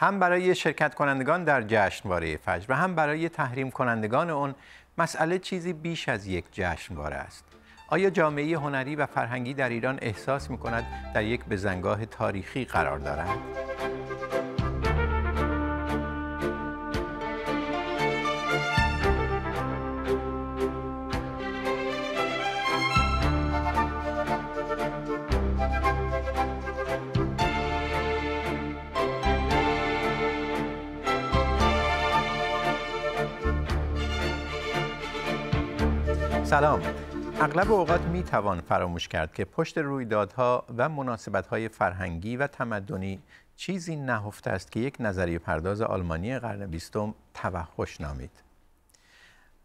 هم برای شرکت کنندگان در جشنواره فجر و هم برای تحریم کنندگان اون مسئله چیزی بیش از یک جشنواره است آیا جامعه هنری و فرهنگی در ایران احساس می کند در یک بزنگاه تاریخی قرار دارند؟ سلام اغلب اوقات می توان فراموش کرد که پشت رویدادها و های فرهنگی و تمدنی چیزی نهفته است که یک نظریه پرداز آلمانی قرن بیستم توحش نامید.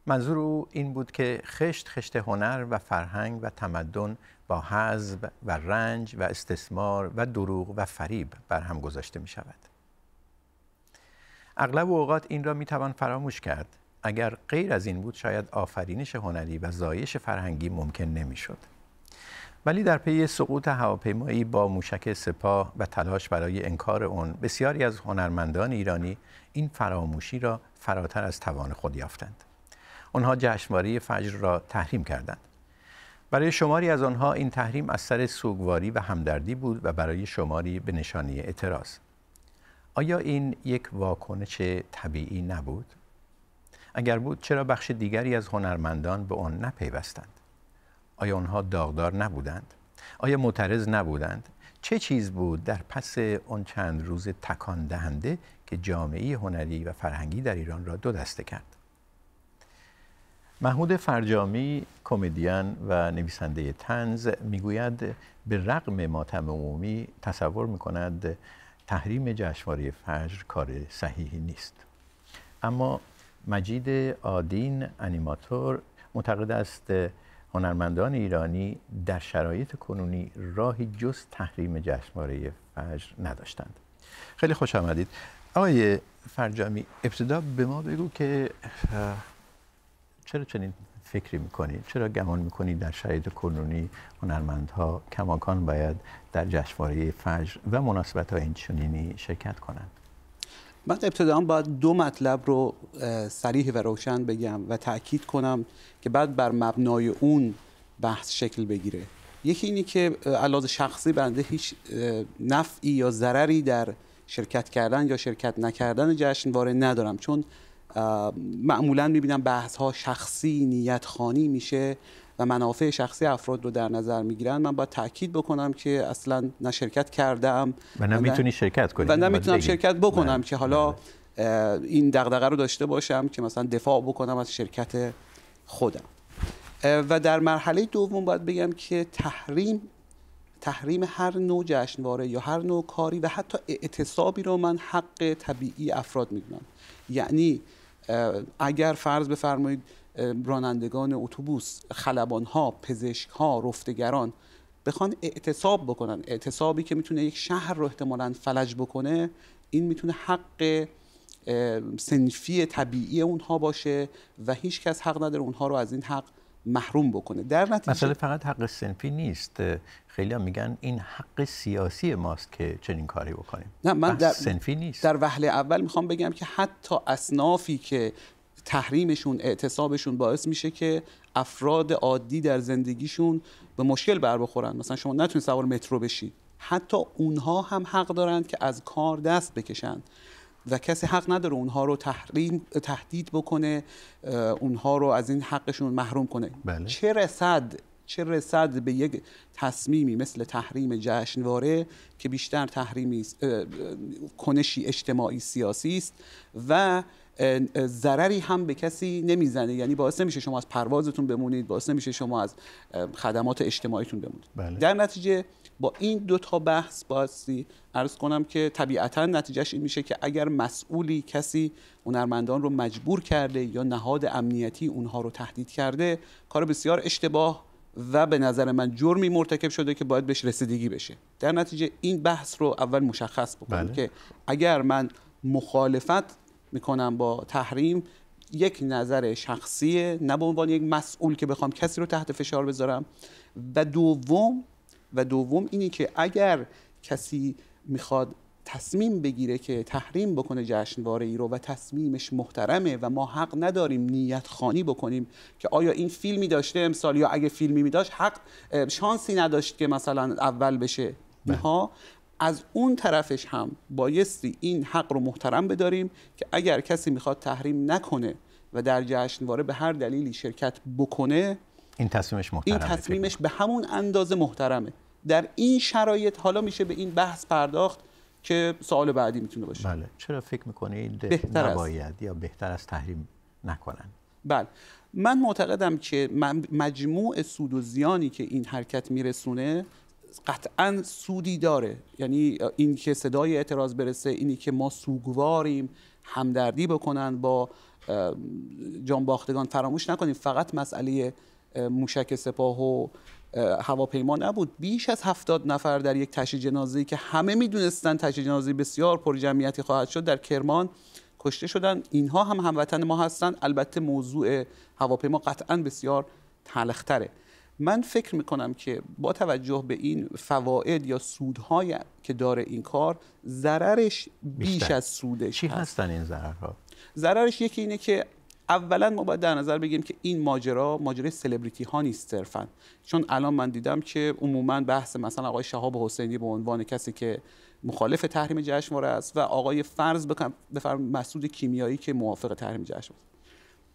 منظور او این بود که خشت خشت هنر و فرهنگ و تمدن با حذب و رنج و استثمار و دروغ و فریب بر هم گذاشته می شود. اغلب اوقات این را می توان فراموش کرد اگر غیر از این بود شاید آفرینش هنری و زایش فرهنگی ممکن نمیشد. ولی در پی سقوط هواپیمایی با موشک سپاه و تلاش برای انکار اون بسیاری از هنرمندان ایرانی این فراموشی را فراتر از توان خود یافتند. آنها جشنواره فجر را تحریم کردند. برای شماری از آنها این تحریم از سر سوگواری و همدردی بود و برای شماری به نشانی اعتراض. آیا این یک واکنش طبیعی نبود؟ اگر بود چرا بخش دیگری از هنرمندان به آن نپیوستند آیا آنها داغدار نبودند آیا معترض نبودند چه چیز بود در پس آن چند روز تکان دهنده که جامعه هنری و فرهنگی در ایران را دو دسته کرد محمود فرجامی کمدین و نویسنده تنز میگوید به رغم ماتم عمومی تصور میکند تحریم جشنواره فجر کار صحیحی نیست اما مجید آدین انیماتور معتقد است هنرمندان ایرانی در شرایط کنونی راهی جز تحریم جشنواره فجر نداشتند خیلی خوش آمدید آقای فرجامی ابتدا به ما بگو که چرا چنین فکری میکنید چرا گمان میکنید در شرایط کنونی هنرمندها کماکان باید در جشنواره فجر و مناسبت های این چنینی شرکت کنند من ابتدا باید دو مطلب رو صریح و روشن بگم و تاکید کنم که بعد بر مبنای اون بحث شکل بگیره یکی اینی که علاوه شخصی بنده هیچ نفعی یا ضرری در شرکت کردن یا شرکت نکردن جشنواره ندارم چون معمولا میبینم بحث ها شخصی نیت خانی میشه و منافع شخصی افراد رو در نظر میگیرن من باید تاکید بکنم که اصلا نه شرکت کردم و نه شرکت کنی و نه میتونم شرکت بکنم که حالا این دغدغه رو داشته باشم که مثلا دفاع بکنم از شرکت خودم و در مرحله دوم باید بگم که تحریم تحریم هر نوع جشنواره یا هر نوع کاری و حتی اعتصابی رو من حق طبیعی افراد میدونم یعنی اگر فرض بفرمایید رانندگان اتوبوس خلبان ها پزشک ها رفتگران بخوان اعتصاب بکنن اعتصابی که میتونه یک شهر رو احتمالا فلج بکنه این میتونه حق سنفی طبیعی اونها باشه و هیچ کس حق نداره اونها رو از این حق محروم بکنه در نتیجه فقط حق سنفی نیست خیلی میگن این حق سیاسی ماست که چنین کاری بکنیم نه من در سنفی نیست در وهله اول میخوام بگم که حتی اصنافی که تحریمشون اعتصابشون باعث میشه که افراد عادی در زندگیشون به مشکل بر بخورن مثلا شما نتونید سوار مترو بشید حتی اونها هم حق دارند که از کار دست بکشند و کسی حق نداره اونها رو تحریم تهدید بکنه اونها رو از این حقشون محروم کنه بله. چه رسد چه رسد به یک تصمیمی مثل تحریم جشنواره که بیشتر تحریمی کنشی اجتماعی سیاسی است و ضرری هم به کسی نمیزنه یعنی باعث نمیشه شما از پروازتون بمونید باعث نمیشه شما از خدمات اجتماعیتون بمونید بله. در نتیجه با این دو تا بحث باستی عرض کنم که طبیعتا نتیجهش این میشه که اگر مسئولی کسی هنرمندان رو مجبور کرده یا نهاد امنیتی اونها رو تهدید کرده کار بسیار اشتباه و به نظر من جرمی مرتکب شده که باید بهش رسیدگی بشه در نتیجه این بحث رو اول مشخص بکنم بله. که اگر من مخالفت میکنم با تحریم یک نظر شخصی نه به عنوان یک مسئول که بخوام کسی رو تحت فشار بذارم و دوم و دوم اینی که اگر کسی میخواد تصمیم بگیره که تحریم بکنه جشنواره ای رو و تصمیمش محترمه و ما حق نداریم نیت خانی بکنیم که آیا این فیلمی داشته امسال یا اگه فیلمی می داشت حق شانسی نداشت که مثلا اول بشه بله. ها؟ از اون طرفش هم بایستی این حق رو محترم بداریم که اگر کسی میخواد تحریم نکنه و در جشنواره به هر دلیلی شرکت بکنه این تصمیمش محترمه این تصمیمش به همون اندازه محترمه در این شرایط حالا میشه به این بحث پرداخت که سوال بعدی میتونه باشه بله. چرا فکر میکنید بهتر نباید یا بهتر از تحریم نکنن بله من معتقدم که مجموع سود و زیانی که این حرکت میرسونه قطعا سودی داره یعنی این که صدای اعتراض برسه اینی که ما سوگواریم همدردی بکنن با جانباختگان فراموش نکنیم فقط مسئله موشک سپاه و هواپیما نبود بیش از هفتاد نفر در یک تشییع جنازه که همه میدونستن تشییع جنازه بسیار پر جمعیتی خواهد شد در کرمان کشته شدن اینها هم هموطن ما هستند البته موضوع هواپیما قطعا بسیار تلختره من فکر میکنم که با توجه به این فواید یا سودهای که داره این کار ضررش بیش از سودش چی هستن این ضررها ضررش یکی اینه که اولا ما باید در نظر بگیریم که این ماجرا ماجرای سلبریتی ها نیست صرفا چون الان من دیدم که عموما بحث مثلا آقای شهاب حسینی به عنوان کسی که مخالف تحریم جشنواره است و آقای فرض بکنم بفرم مسعود کیمیایی که موافق تحریم جشنواره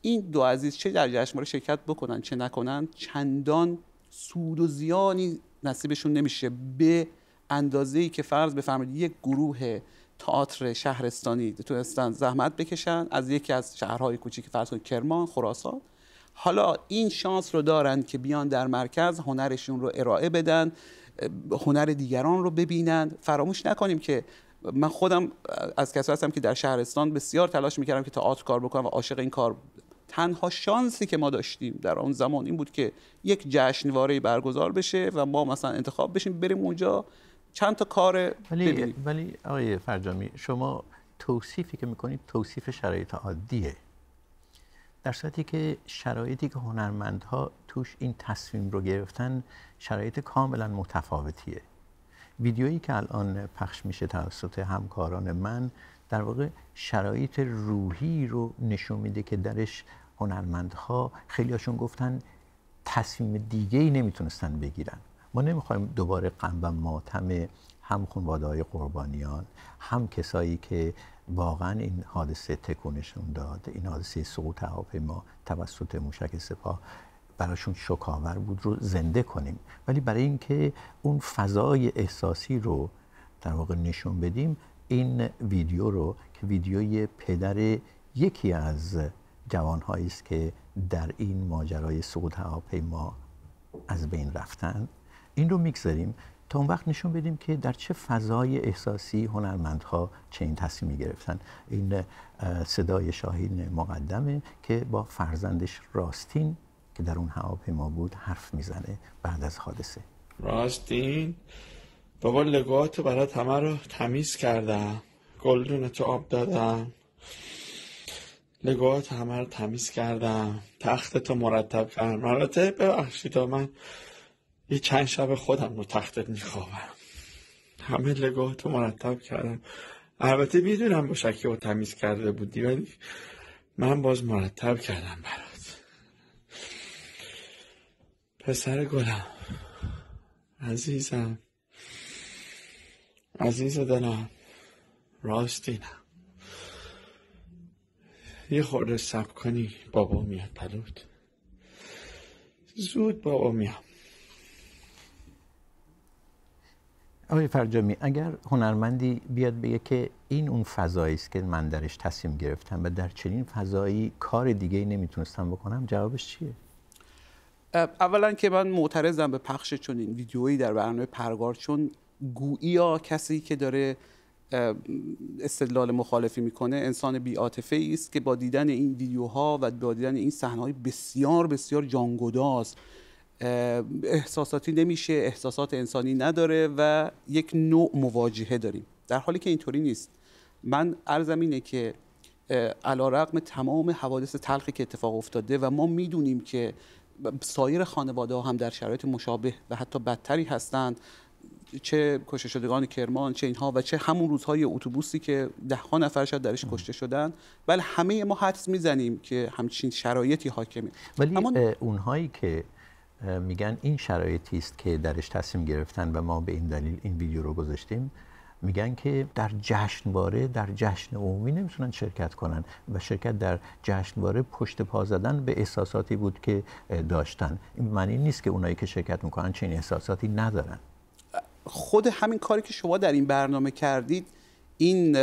این دو عزیز چه در جشنواره شرکت بکنن چه نکنن چندان سود و زیانی نصیبشون نمیشه به اندازه‌ای که فرض بفرمایید یک گروه تئاتر شهرستانی تونستن زحمت بکشن از یکی از شهرهای کوچیک فرض کنید کرمان خراسان حالا این شانس رو دارند که بیان در مرکز هنرشون رو ارائه بدن هنر دیگران رو ببینند فراموش نکنیم که من خودم از کسایی هستم که در شهرستان بسیار تلاش میکردم که تئاتر کار بکنم و عاشق این کار تنها شانسی که ما داشتیم در آن زمان این بود که یک جشنواره برگزار بشه و ما مثلا انتخاب بشیم بریم اونجا چند تا کار ولی ببینیم. ولی آقای فرجامی شما توصیفی که میکنید توصیف شرایط عادیه در صورتی که شرایطی که هنرمندها توش این تصمیم رو گرفتن شرایط کاملا متفاوتیه ویدیویی که الان پخش میشه توسط همکاران من در واقع شرایط روحی رو نشون میده که درش هنرمندها خیلیاشون گفتن تصمیم دیگه ای نمیتونستن بگیرن ما نمیخوایم دوباره غم و ماتم هم خونواده های قربانیان هم کسایی که واقعا این حادثه تکونشون داد این حادثه سقوط هواپیما توسط موشک سپاه براشون شکاور بود رو زنده کنیم ولی برای اینکه اون فضای احساسی رو در واقع نشون بدیم این ویدیو رو که ویدیوی پدر یکی از جوانهایی است که در این ماجرای سقوط هواپیما از بین رفتن این رو میگذاریم تا اون وقت نشون بدیم که در چه فضای احساسی هنرمندها چه این تصمیمی گرفتن این صدای شاهین مقدمه که با فرزندش راستین که در اون هواپیما بود حرف میزنه بعد از حادثه راستین بابا لگاتو برای همه رو تمیز کردم گلدون تو آب دادم لگات همه رو تمیز کردم تخت تو مرتب کردم البته ببخشید من یه چند شب خودم رو تختت میخوابم همه لگاه رو مرتب کردم البته میدونم با شکی و تمیز کرده بودی ولی من باز مرتب کردم برات پسر گلم عزیزم عزیز دلم راستینم یه خورده سب کنی بابا میاد پلوت زود بابا میام آقای فرجامی اگر هنرمندی بیاد بگه که این اون فضایی است که من درش تصمیم گرفتم و در چنین فضایی کار دیگه ای نمیتونستم بکنم جوابش چیه؟ اولا که من معترضم به پخش چون این ویدیویی در برنامه پرگار چون یا کسی که داره استدلال مخالفی میکنه انسان بیعاطفه است که با دیدن این ویدیوها و با دیدن این های بسیار بسیار جانگداز احساساتی نمیشه احساسات انسانی نداره و یک نوع مواجهه داریم در حالی که اینطوری نیست من ارزم اینه که علا رقم تمام حوادث تلخی که اتفاق افتاده و ما میدونیم که سایر خانواده ها هم در شرایط مشابه و حتی بدتری هستند چه کشته شدگان کرمان چه اینها و چه همون روزهای اتوبوسی که ده ها نفر شد درش کشته شدن ولی بله، همه ما حدس میزنیم که همچین شرایطی حاکمه ولی اما... اونهایی که میگن این شرایطی است که درش تصمیم گرفتن و ما به این دلیل این ویدیو رو گذاشتیم میگن که در جشنواره در جشن عمومی نمیتونن شرکت کنن و شرکت در جشنواره پشت پا زدن به احساساتی بود که داشتن این معنی نیست که اونایی که شرکت میکنن چنین احساساتی ندارن خود همین کاری که شما در این برنامه کردید این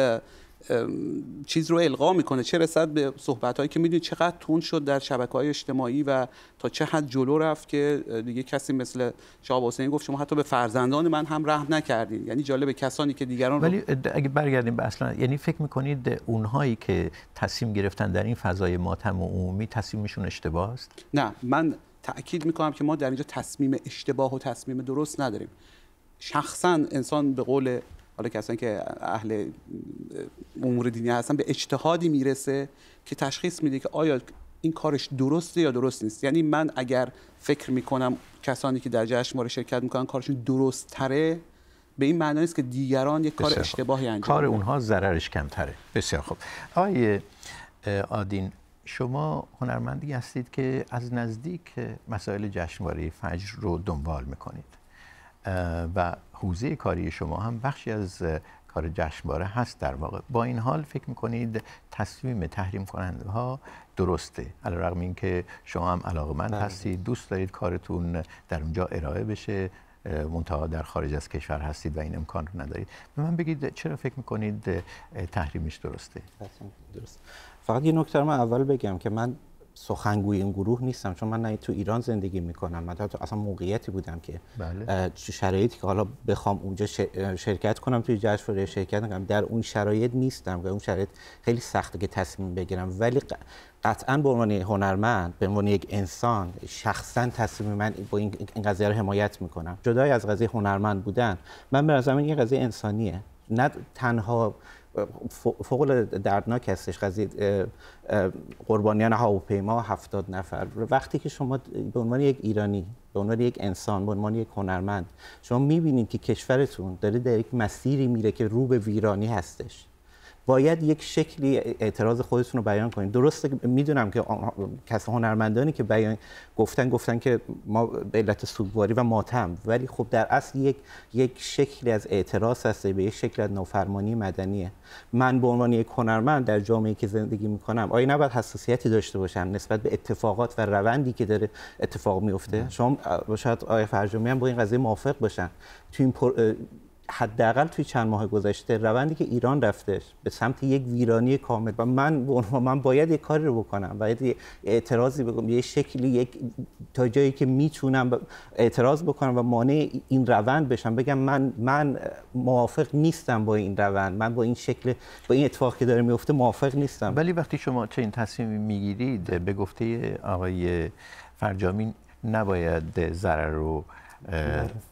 چیز رو القا میکنه چه رسد به صحبت هایی که میدونید چقدر تون شد در شبکه های اجتماعی و تا چه حد جلو رفت که دیگه کسی مثل شاب حسین گفت شما حتی به فرزندان من هم رحم نکردین یعنی جالب کسانی که دیگران ولی اگه برگردیم به اصلا یعنی فکر میکنید اونهایی که تصمیم گرفتن در این فضای ماتم و عمومی تصمیمشون اشتباه است نه من تاکید میکنم که ما در اینجا تصمیم اشتباه و تصمیم درست نداریم شخصا انسان به قول حالا کسانی که اهل امور دینی هستن به اجتهادی میرسه که تشخیص میده که آیا این کارش درسته یا درست نیست یعنی من اگر فکر میکنم کسانی که در جشن شرکت میکنن کارشون درست تره به این معنی است که دیگران یک کار اشتباهی انجام کار اونها ضررش کمتره بسیار خوب آقای آدین شما هنرمندی هستید که از نزدیک مسائل جشنواره فجر رو دنبال میکنید و حوزه کاری شما هم بخشی از کار جشنواره هست در واقع با این حال فکر میکنید تصمیم تحریم کننده ها درسته علیرغم اینکه شما هم علاقمند بله. هستید دوست دارید کارتون در اونجا ارائه بشه منتها در خارج از کشور هستید و این امکان رو ندارید به من بگید چرا فکر میکنید تحریمش درسته درست فقط یه نکته من اول بگم که من سخنگوی این گروه نیستم چون من تو ایران زندگی میکنم من تو اصلا موقعیتی بودم که بله. شرایطی که حالا بخوام اونجا شرکت کنم توی جشنواره شرکت کنم در اون شرایط نیستم و اون شرایط خیلی سخته که تصمیم بگیرم ولی قطعا به عنوان هنرمند به عنوان یک انسان شخصا تصمیم من با این قضیه رو حمایت میکنم جدای از قضیه هنرمند بودن من به نظرم این قضیه انسانیه نه تنها فوق دردناک هستش قضیه قربانیان هواپیما 70 نفر وقتی که شما به عنوان یک ایرانی به عنوان یک انسان به عنوان یک هنرمند شما میبینید که کشورتون داره در یک مسیری میره که رو به ویرانی هستش باید یک شکلی اعتراض خودتون رو بیان کنید درسته میدونم که کس هنرمندانی که بیان گفتن گفتن که ما به علت سوگواری و ماتم ولی خب در اصل یک یک شکلی از اعتراض هست به یک شکل از نافرمانی مدنیه من به عنوان یک هنرمند در جامعه که زندگی میکنم آیا نباید حساسیتی داشته باشم نسبت به اتفاقات و روندی که داره اتفاق میفته شما شاید آیا فرجامی هم با این قضیه موافق باشن تو این حداقل توی چند ماه گذشته روندی که ایران رفته به سمت یک ویرانی کامل و من من باید یک کاری رو بکنم باید یه اعتراضی بگم یه شکلی یک تا جایی که میتونم اعتراض بکنم و مانع این روند بشم بگم من من موافق نیستم با این روند من با این شکل با این اتفاق که داره میفته موافق نیستم ولی وقتی شما چه این تصمیم میگیرید به گفته آقای فرجامین نباید ضرر رو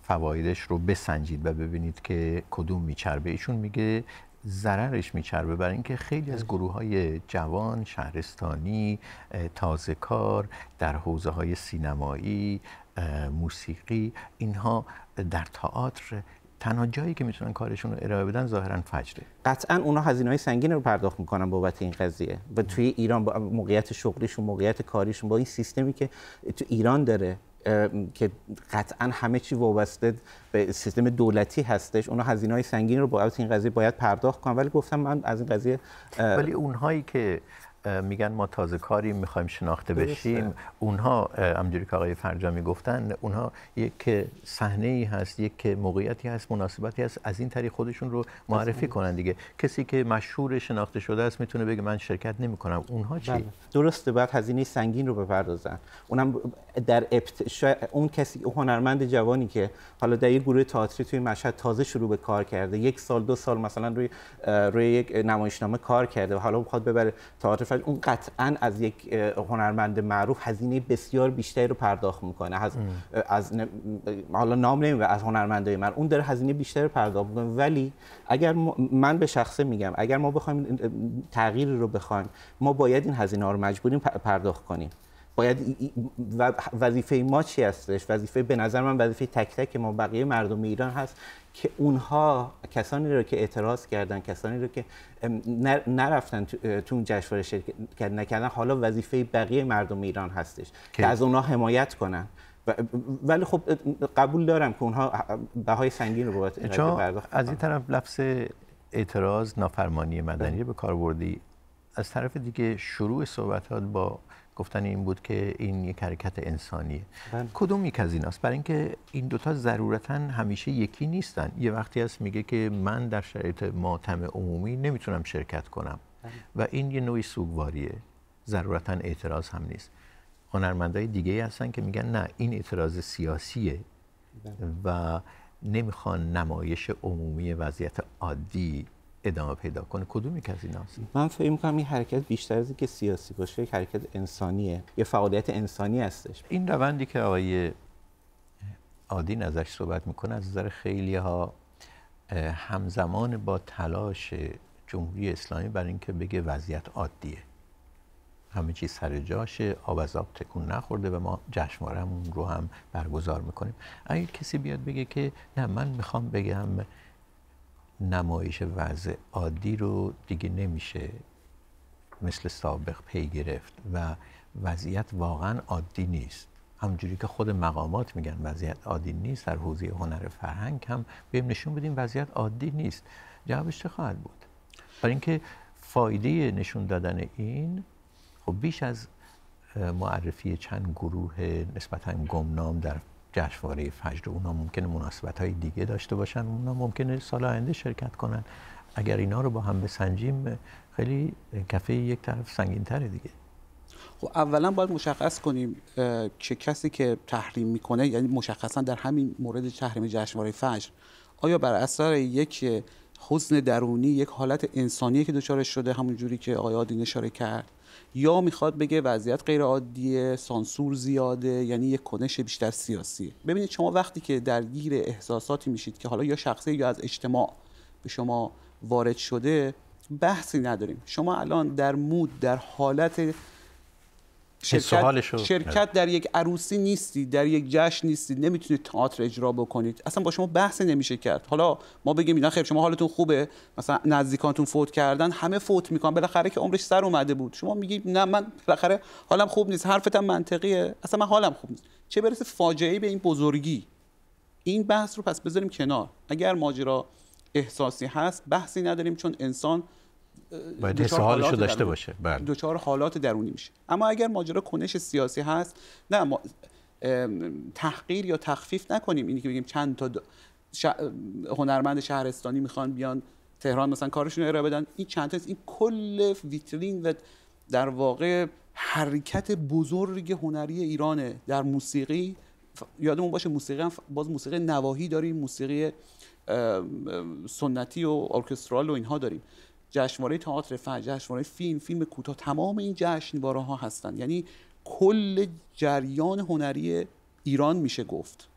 فوایدش رو بسنجید و ببینید که کدوم میچربه ایشون میگه ضررش میچربه برای اینکه خیلی از بله. گروه های جوان شهرستانی تازه کار در حوزه های سینمایی موسیقی اینها در تئاتر تنها جایی که میتونن کارشون رو ارائه بدن ظاهرا فجره قطعا اونا هزینه های سنگین رو پرداخت میکنن بابت این قضیه و توی ایران با موقعیت شغلیشون موقعیت کاریشون با این سیستمی که تو ایران داره که قطعا همه چی وابسته به سیستم دولتی هستش اونها هزینه های سنگین رو باید این قضیه باید پرداخت کنن ولی گفتم من از این قضیه ولی اونهایی که میگن ما تازه کاری میخوایم شناخته بشیم اونها همجوری که آقای فرجامی گفتن اونها یک صحنه ای هست یک موقعیتی هست مناسبتی هست از این طریق خودشون رو معرفی کنن دیگه کسی که مشهور شناخته شده است میتونه بگه من شرکت نمیکنم. اونها چی بله. درسته بعد هزینه سنگین رو بپردازن اونم در ابت... اون کسی هنرمند جوانی که حالا در یک گروه تئاتری توی مشهد تازه شروع به کار کرده یک سال دو سال مثلا روی روی یک نمایشنامه کار کرده و حالا میخواد ببره تئاتر اون قطعا از یک هنرمند معروف هزینه بسیار بیشتری رو پرداخت میکنه از, از حالا نام و از هنرمندای من اون داره هزینه بیشتری رو پرداخت میکنه ولی اگر من به شخصه میگم اگر ما بخوایم تغییری رو بخوایم ما باید این هزینه ها رو مجبوریم پرداخت کنیم باید وظیفه ما چی هستش وظیفه به نظر من وظیفه تک تک ما بقیه مردم ایران هست که اونها کسانی رو که اعتراض کردن کسانی رو که نرفتن تو اون جشنواره شرکت نکردن حالا وظیفه بقیه مردم ایران هستش که, از اونها حمایت کنن ولی خب قبول دارم که اونها بهای سنگین رو بابت از این طرف لفظ اعتراض نافرمانی مدنی به کار بردی از طرف دیگه شروع صحبتات با گفتن این بود که این یک حرکت انسانیه بله. کدوم یک از ایناست برای اینکه این دوتا ضرورتا همیشه یکی نیستن یه وقتی هست میگه که من در شرایط ماتم عمومی نمیتونم شرکت کنم بله. و این یه نوعی سوگواریه ضرورتا اعتراض هم نیست هنرمندای دیگه هستن که میگن نه این اعتراض سیاسیه بله. و نمیخوان نمایش عمومی وضعیت عادی ادامه پیدا کنه کدومی که از این من فکر می‌کنم این حرکت بیشتر از اینکه سیاسی باشه یک حرکت انسانیه یه فعالیت انسانی هستش این روندی که آقای عادی ازش صحبت میکنه از نظر خیلی ها همزمان با تلاش جمهوری اسلامی برای اینکه بگه وضعیت عادیه همه چیز سر جاشه آب از آب تکون نخورده و ما جشنوارهمون رو هم برگزار میکنیم اگر کسی بیاد بگه که نه من میخوام بگم نمایش وضع عادی رو دیگه نمیشه مثل سابق پی گرفت و وضعیت واقعا عادی نیست همجوری که خود مقامات میگن وضعیت عادی نیست در حوزه هنر فرهنگ هم بهم نشون بدیم وضعیت عادی نیست جوابش چه خواهد بود برای اینکه فایده نشون دادن این خب بیش از معرفی چند گروه نسبتا گمنام در جشنواره فجر اونا ممکنه مناسبت های دیگه داشته باشن اونا ممکنه سال آینده شرکت کنن اگر اینا رو با هم سنجیم خیلی کفه یک طرف سنگین تره دیگه خب اولا باید مشخص کنیم که کسی که تحریم میکنه یعنی مشخصا در همین مورد تحریم جشنواره فجر آیا بر اثر یک حزن درونی یک حالت انسانی که دچار شده همون جوری که آیا آدین اشاره کرد یا میخواد بگه وضعیت غیر عادیه سانسور زیاده یعنی یک کنش بیشتر سیاسیه ببینید شما وقتی که درگیر احساساتی میشید که حالا یا شخصی یا از اجتماع به شما وارد شده بحثی نداریم شما الان در مود در حالت شرکت, شرکت در یک عروسی نیستی، در یک جشن نیستی، نمیتونید تئاتر اجرا بکنید اصلا با شما بحث نمیشه کرد حالا ما بگیم اینا خیر شما حالتون خوبه مثلا نزدیکانتون فوت کردن همه فوت میکنن بالاخره که عمرش سر اومده بود شما میگید نه من بالاخره حالم خوب نیست حرفت هم منطقیه اصلا من حالم خوب نیست چه برسه فاجعه به این بزرگی این بحث رو پس بذاریم کنار اگر ماجرا احساسی هست بحثی نداریم چون انسان باید حس داشته باشه بله دوچار حالات درونی میشه اما اگر ماجرا کنش سیاسی هست نه ما تحقیر یا تخفیف نکنیم اینی که بگیم چند تا هنرمند شهرستانی میخوان بیان تهران مثلا کارشون رو ارائه بدن این چند تا این کل ویترین و در واقع حرکت بزرگ هنری ایرانه در موسیقی یادمون باشه موسیقی هم باز موسیقی نواهی داریم موسیقی سنتی و ارکسترال و اینها داریم جشنواره تئاتر فجر جشنواره فیلم فیلم کوتاه تمام این جشنواره ها هستن یعنی کل جریان هنری ایران میشه گفت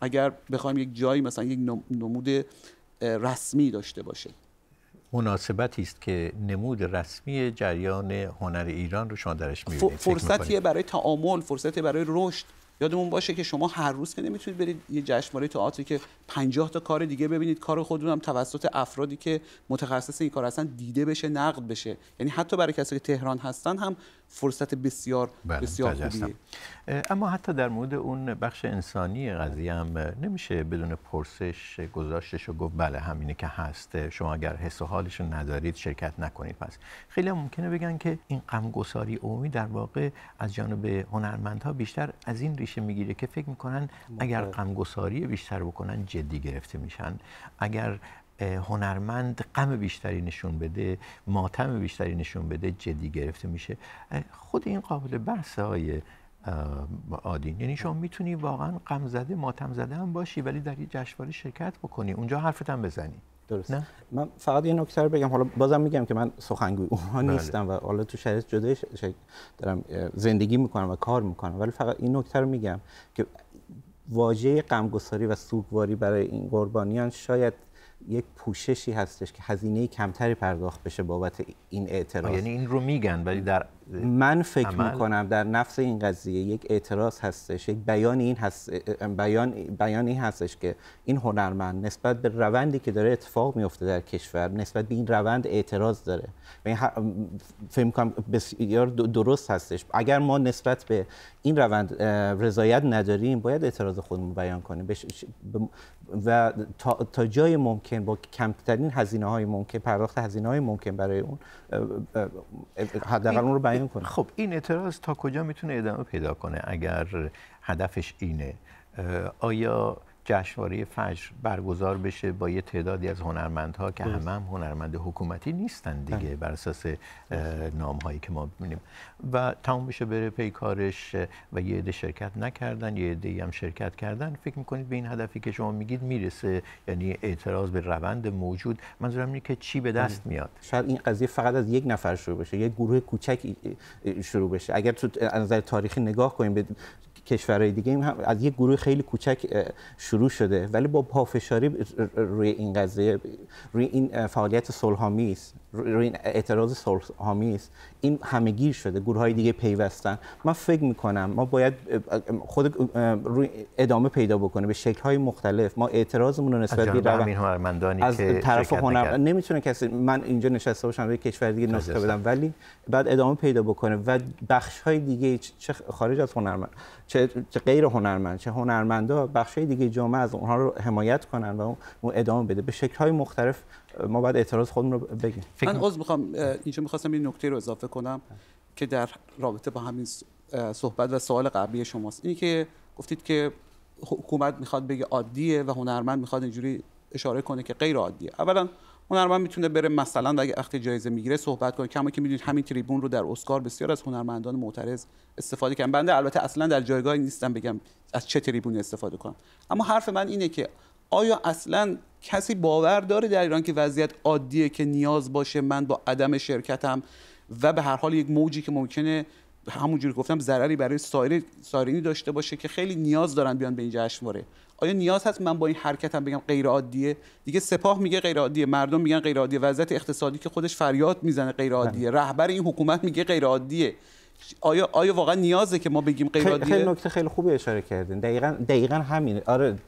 اگر بخوایم یک جایی مثلا یک نمود رسمی داشته باشه مناسبتی است که نمود رسمی جریان هنر ایران رو شما درش میبینید فرصتیه برای تعامل فرصتیه برای رشد یادمون باشه که شما هر روز که نمیتونید برید یه جشنواره تئاتری که 50 تا کار دیگه ببینید کار خودتون هم توسط افرادی که متخصص این کار هستن دیده بشه نقد بشه یعنی حتی برای کسایی که تهران هستن هم فرصت بسیار بله، بسیار خوبیه اما حتی در مورد اون بخش انسانی قضیه هم نمیشه بدون پرسش گذاشتش و گفت بله همینه که هست شما اگر حس و حالش رو ندارید شرکت نکنید پس خیلی هم ممکنه بگن که این غمگساری عمومی در واقع از جانب هنرمندها بیشتر از این ریشه میگیره که فکر میکنن اگر غمگساری بیشتر بکنن جدی گرفته میشن اگر هنرمند غم بیشتری نشون بده ماتم بیشتری نشون بده جدی گرفته میشه خود این قابل بحث های آدین یعنی شما میتونی واقعا غم زده ماتم زده هم باشی ولی در یه جشنواره شرکت بکنی اونجا حرفت هم بزنی درست نه؟ من فقط یه نکته رو بگم حالا بازم میگم که من سخنگوی اونها بله. نیستم و حالا تو شرایط جدا دارم زندگی میکنم و کار میکنم ولی فقط این نکته رو میگم که واژه غمگساری و سوگواری برای این قربانیان شاید یک پوششی هستش که هزینه کمتری پرداخت بشه بابت این اعتراض یعنی این رو میگن ولی در من فکر عمل. میکنم در نفس این قضیه یک اعتراض هستش یک بیان این هست بیان بیان هستش که این هنرمند نسبت به روندی که داره اتفاق میفته در کشور نسبت به این روند اعتراض داره و فکر میکنم بسیار درست هستش اگر ما نسبت به این روند رضایت نداریم باید اعتراض خودمون بیان کنیم و تا جای ممکن با کمترین هزینه های ممکن پرداخت هزینه های ممکن برای اون حداقل اون رو خب این اعتراض تا کجا میتونه ادامه پیدا کنه اگر هدفش اینه آیا جشنواره فجر برگزار بشه با یه تعدادی از هنرمندها که همه هم هنرمند حکومتی نیستن دیگه بله. بر اساس نام هایی که ما ببینیم و تمام بشه بره پی کارش و یه عده شرکت نکردن یه عده هم شرکت کردن فکر میکنید به این هدفی که شما میگید میرسه یعنی اعتراض به روند موجود منظورم اینه که چی به بله. دست میاد شاید این قضیه فقط از یک نفر شروع بشه یک گروه کوچک شروع بشه اگر تو نظر تاریخی نگاه کنیم کشورهای دیگه هم از یک گروه خیلی کوچک شروع شده ولی با پافشاری روی این قضیه روی این فعالیت صلحآمیز روی این اعتراض سرخ آمیز این گیر شده گروه های دیگه پیوستن من فکر میکنم ما باید خود روی ادامه پیدا بکنه به شکل های مختلف ما اعتراضمون رو نسبت به هنرمندانی از که طرف هنر نمیتونه کسی من اینجا نشسته باشم به کشور دیگه نسخه بدم ولی بعد ادامه پیدا بکنه و بخش های دیگه چه خارج از هنرمند چه غیر هنرمند چه هنرمندا بخش های دیگه جامعه از اونها رو حمایت کنن و اون ادامه بده به شکل های مختلف ما باید اعتراض خودمون رو بگیم من عذر میخوام اینجا میخواستم این نکته رو اضافه کنم که در رابطه با همین صحبت و سوال قبلی شماست اینی که گفتید که حکومت میخواد بگه عادیه و هنرمند میخواد اینجوری اشاره کنه که غیر عادیه اولا هنرمند میتونه بره مثلا اگه وقتی جایزه میگیره صحبت کنه کما که میدونید همین تریبون رو در اسکار بسیار از هنرمندان معترض استفاده کردن بنده البته اصلا در جایگاهی نیستم بگم از چه تریبون استفاده کنم اما حرف من اینه که آیا اصلا کسی باور داره در ایران که وضعیت عادیه که نیاز باشه من با عدم شرکتم و به هر حال یک موجی که ممکنه همونجوری گفتم ضرری برای سایر سایرینی داشته باشه که خیلی نیاز دارن بیان به این جشنواره آیا نیاز هست من با این حرکتم بگم غیر عادیه دیگه سپاه میگه غیر عادیه مردم میگن غیر عادیه وضعیت اقتصادی که خودش فریاد میزنه غیر عادیه بله. رهبر این حکومت میگه غیر عادیه آیا آیا واقعا نیازه که ما بگیم غیر عادیه خیلی نکته خیلی خوبی اشاره کردین دقیقا, دقیقاً همینه آره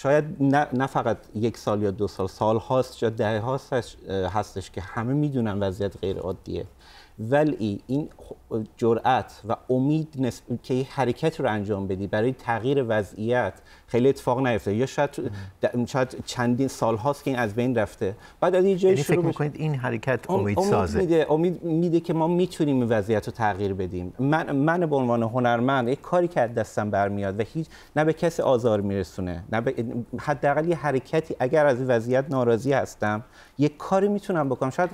شاید نه،, فقط یک سال یا دو سال سال هاست یا ده هاست هستش که همه میدونن وضعیت غیر عادیه ولی این جرأت و امید که یه حرکت رو انجام بدی برای تغییر وضعیت خیلی اتفاق نیفته یا شاید د... شاید چندین سال هاست که این از بین رفته بعد از اینجای یعنی شروع فکر میکنید این حرکت امید, سازه میده امید میده که ما میتونیم وضعیت رو تغییر بدیم من من به عنوان هنرمند یک کاری که از دستم برمیاد و هیچ نه به کسی آزار میرسونه نه حداقل یه حرکتی اگر از این وضعیت ناراضی هستم یک کاری میتونم بکنم شاید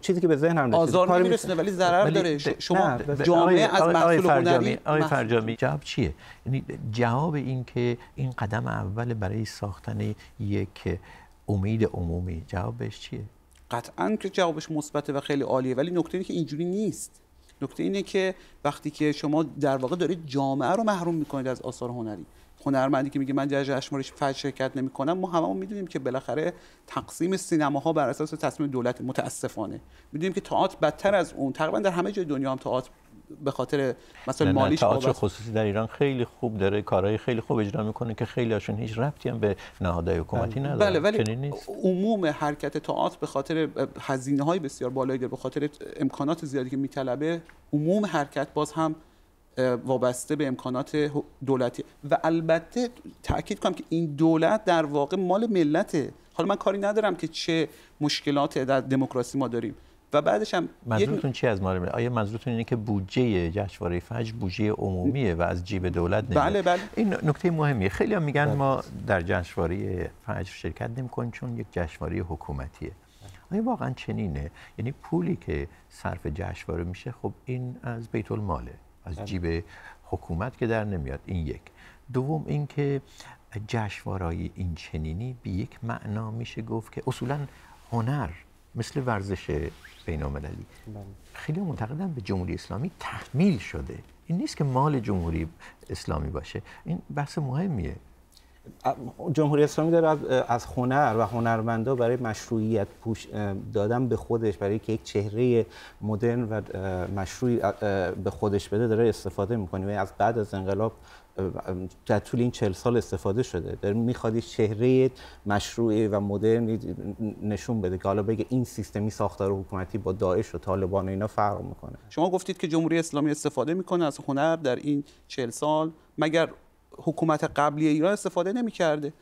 چیزی که به ذهنم هم آزار کاری میرسونه ولی ضرر داره شما جامعه از محصول هنری آقای فرجامی جواب چیه یعنی جواب این که این قدم اول برای ساختن یک امید عمومی جوابش چیه قطعا که جوابش مثبت و خیلی عالیه ولی نکته اینه که اینجوری نیست نکته اینه که وقتی که شما در واقع دارید جامعه رو محروم میکنید از آثار هنری هنرمندی که میگه من در جشنواره فجر شرکت نمیکنم ما هممون میدونیم که بالاخره تقسیم سینماها بر اساس تصمیم دولت متاسفانه میدونیم که تئاتر بدتر از اون تقریبا در همه جای دنیا هم تئاتر به خاطر مثلا مالیش تئاتر خصوصی در ایران خیلی خوب داره کارهای خیلی خوب اجرا میکنه که خیلی هاشون هیچ ربطی هم به نهادهای حکومتی نداره بله ولی نیست. عموم حرکت تئاتر به خاطر هزینه های بسیار بالایی داره به خاطر امکانات زیادی که میطلبه عموم حرکت باز هم وابسته به امکانات دولتی و البته تاکید کنم که این دولت در واقع مال ملته حالا من کاری ندارم که چه مشکلات در دموکراسی ما داریم و بعدش هم منظورتون چی از مال آیا منظورتون اینه که بودجه جشنواره فجر بودجه عمومیه و از جیب دولت نمیاد بله بله این نکته مهمیه خیلی هم میگن بله. ما در جشنواره فجر شرکت نمیکنیم چون یک جشنواره حکومتیه آیا واقعا چنینه یعنی پولی که صرف جشنواره میشه خب این از بیت الماله از بله. جیب حکومت که در نمیاد این یک دوم اینکه جشوارایی این چنینی به یک معنا میشه گفت که اصولا هنر مثل ورزش بین المللی بله. خیلی معتقدم به جمهوری اسلامی تحمیل شده این نیست که مال جمهوری اسلامی باشه این بحث مهمیه جمهوری اسلامی داره از هنر و هنرمندا برای مشروعیت پوش دادن به خودش برای که یک چهره مدرن و مشروعی به خودش بده داره استفاده میکنه و از بعد از انقلاب در طول این چهل سال استفاده شده در میخواد چهره مشروعی و مدرنی نشون بده که حالا بگه این سیستمی ساختار حکومتی با داعش و طالبان و اینا فرق میکنه شما گفتید که جمهوری اسلامی استفاده میکنه از هنر در این چهل سال مگر حکومت قبلی ایران استفاده نمیکرده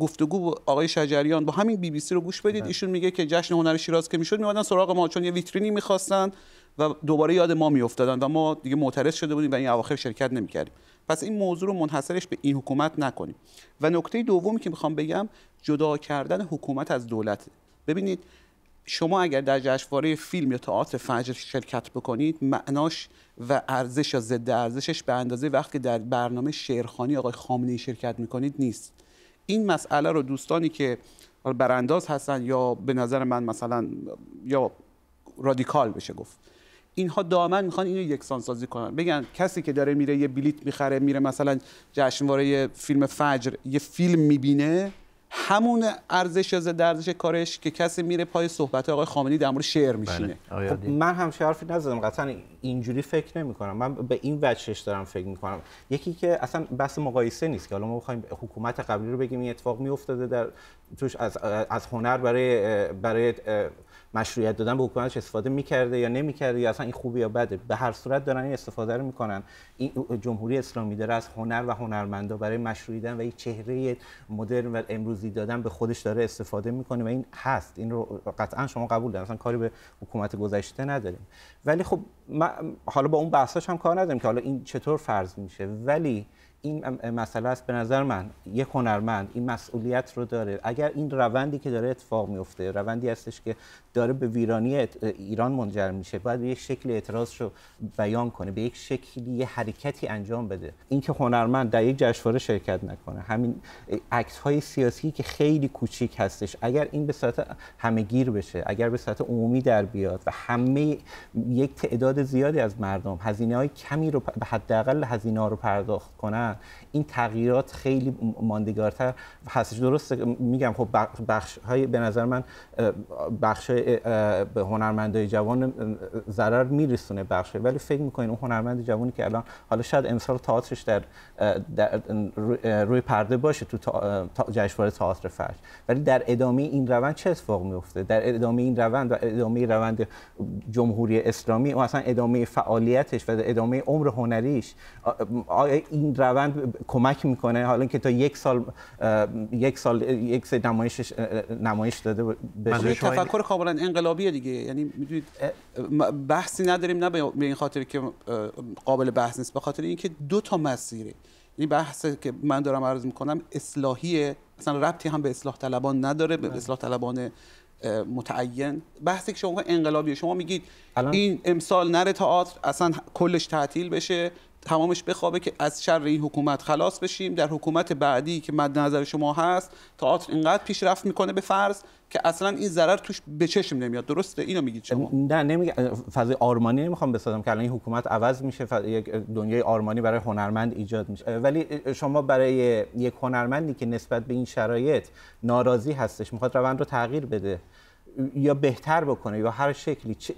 گفتگو با آقای شجریان با همین بی بی سی رو گوش بدید بله. ایشون میگه که جشن هنر شیراز که میشد میومدن سراغ ما چون یه ویترینی میخواستن و دوباره یاد ما میافتادن و ما دیگه معترض شده بودیم و این اواخر شرکت نمیکردیم پس این موضوع رو منحصرش به این حکومت نکنیم و نکته دومی که میخوام بگم جدا کردن حکومت از دولت ببینید شما اگر در جشنواره فیلم یا تئاتر فجر شرکت بکنید معناش و ارزش یا ضد ارزشش به اندازه وقتی در برنامه شعرخانی آقای خامنه شرکت میکنید نیست این مسئله رو دوستانی که برانداز هستن یا به نظر من مثلا یا رادیکال بشه گفت اینها دامن میخوان اینو یکسان سازی کنن بگن کسی که داره میره یه بلیت میخره میره مثلا جشنواره فیلم فجر یه فیلم میبینه همون ارزش از ضد کارش که کسی میره پای صحبت آقای خامنی در مورد شعر بله. میشینه خب، من هم حرفی نزدم قطعا اینجوری فکر نمی کنم من به این وجهش دارم فکر می کنم یکی که اصلا بس مقایسه نیست که حالا ما بخوایم حکومت قبلی رو بگیم این اتفاق می افتاده در توش از, از هنر برای برای مشروعیت دادن به حکومتش استفاده میکرده یا نمیکرده یا اصلا این خوبی یا بده به هر صورت دارن این استفاده رو میکنن این جمهوری اسلامی داره از هنر و هنرمندا برای مشروعیدن و یک چهره مدرن و امروزی دادن به خودش داره استفاده میکنه و این هست این رو قطعا شما قبول دارن اصلا کاری به حکومت گذشته نداریم ولی خب حالا با اون بحثاش هم کار نداریم که حالا این چطور فرض میشه ولی این مسئله است به نظر من یک هنرمند این مسئولیت رو داره اگر این روندی که داره اتفاق میفته روندی هستش که داره به ویرانی ایران منجر میشه باید به یک شکل اعتراض رو بیان کنه به یک شکلی یه حرکتی انجام بده اینکه هنرمند در یک جشنواره شرکت نکنه همین عکس های سیاسی که خیلی کوچیک هستش اگر این به صورت گیر بشه اگر به صورت عمومی در بیاد و همه یک تعداد زیادی از مردم هزینه های کمی رو به حداقل هزینه رو پرداخت کنه. Yeah. این تغییرات خیلی ماندگارتر هستش درست میگم خب بخش های به نظر من بخش های به هنرمندای جوان ضرر میرسونه بخش ولی فکر میکنین اون هنرمند جوانی که الان حالا شاید امسال تئاترش در, روی پرده باشه تو جشنواره تئاتر فرش ولی در ادامه این روند چه اتفاق میفته در ادامه این روند و ادامه روند جمهوری اسلامی و اصلا ادامه فعالیتش و ادامه عمر هنریش آیا این روند کمک میکنه حالا که تا یک سال یک سال یک سال نمایش نمایش داده بشه بله. تفکر کاملا انقلابیه دیگه یعنی میدونید بحثی نداریم نه به این خاطر که قابل بحث نیست به خاطر اینکه دو تا مسیره این یعنی بحثی که من دارم عرض میکنم اصلاحیه اصلا ربطی هم به اصلاح طلبان نداره به بله. اصلاح طلبان متعین بحثی که شما انقلابیه شما میگید این امسال نره تئاتر اصلا کلش تعطیل بشه تمامش بخوابه که از شر این حکومت خلاص بشیم در حکومت بعدی که مد نظر شما هست تئاتر اینقدر پیشرفت میکنه به فرض که اصلا این ضرر توش به چشم نمیاد درسته اینو میگید شما نه نمیگم فضای آرمانی نمیخوام بسازم که الان این حکومت عوض میشه فض... یک دنیای آرمانی برای هنرمند ایجاد میشه ولی شما برای یک هنرمندی که نسبت به این شرایط ناراضی هستش میخواد روند رو تغییر بده یا بهتر بکنه یا هر شکلی چه,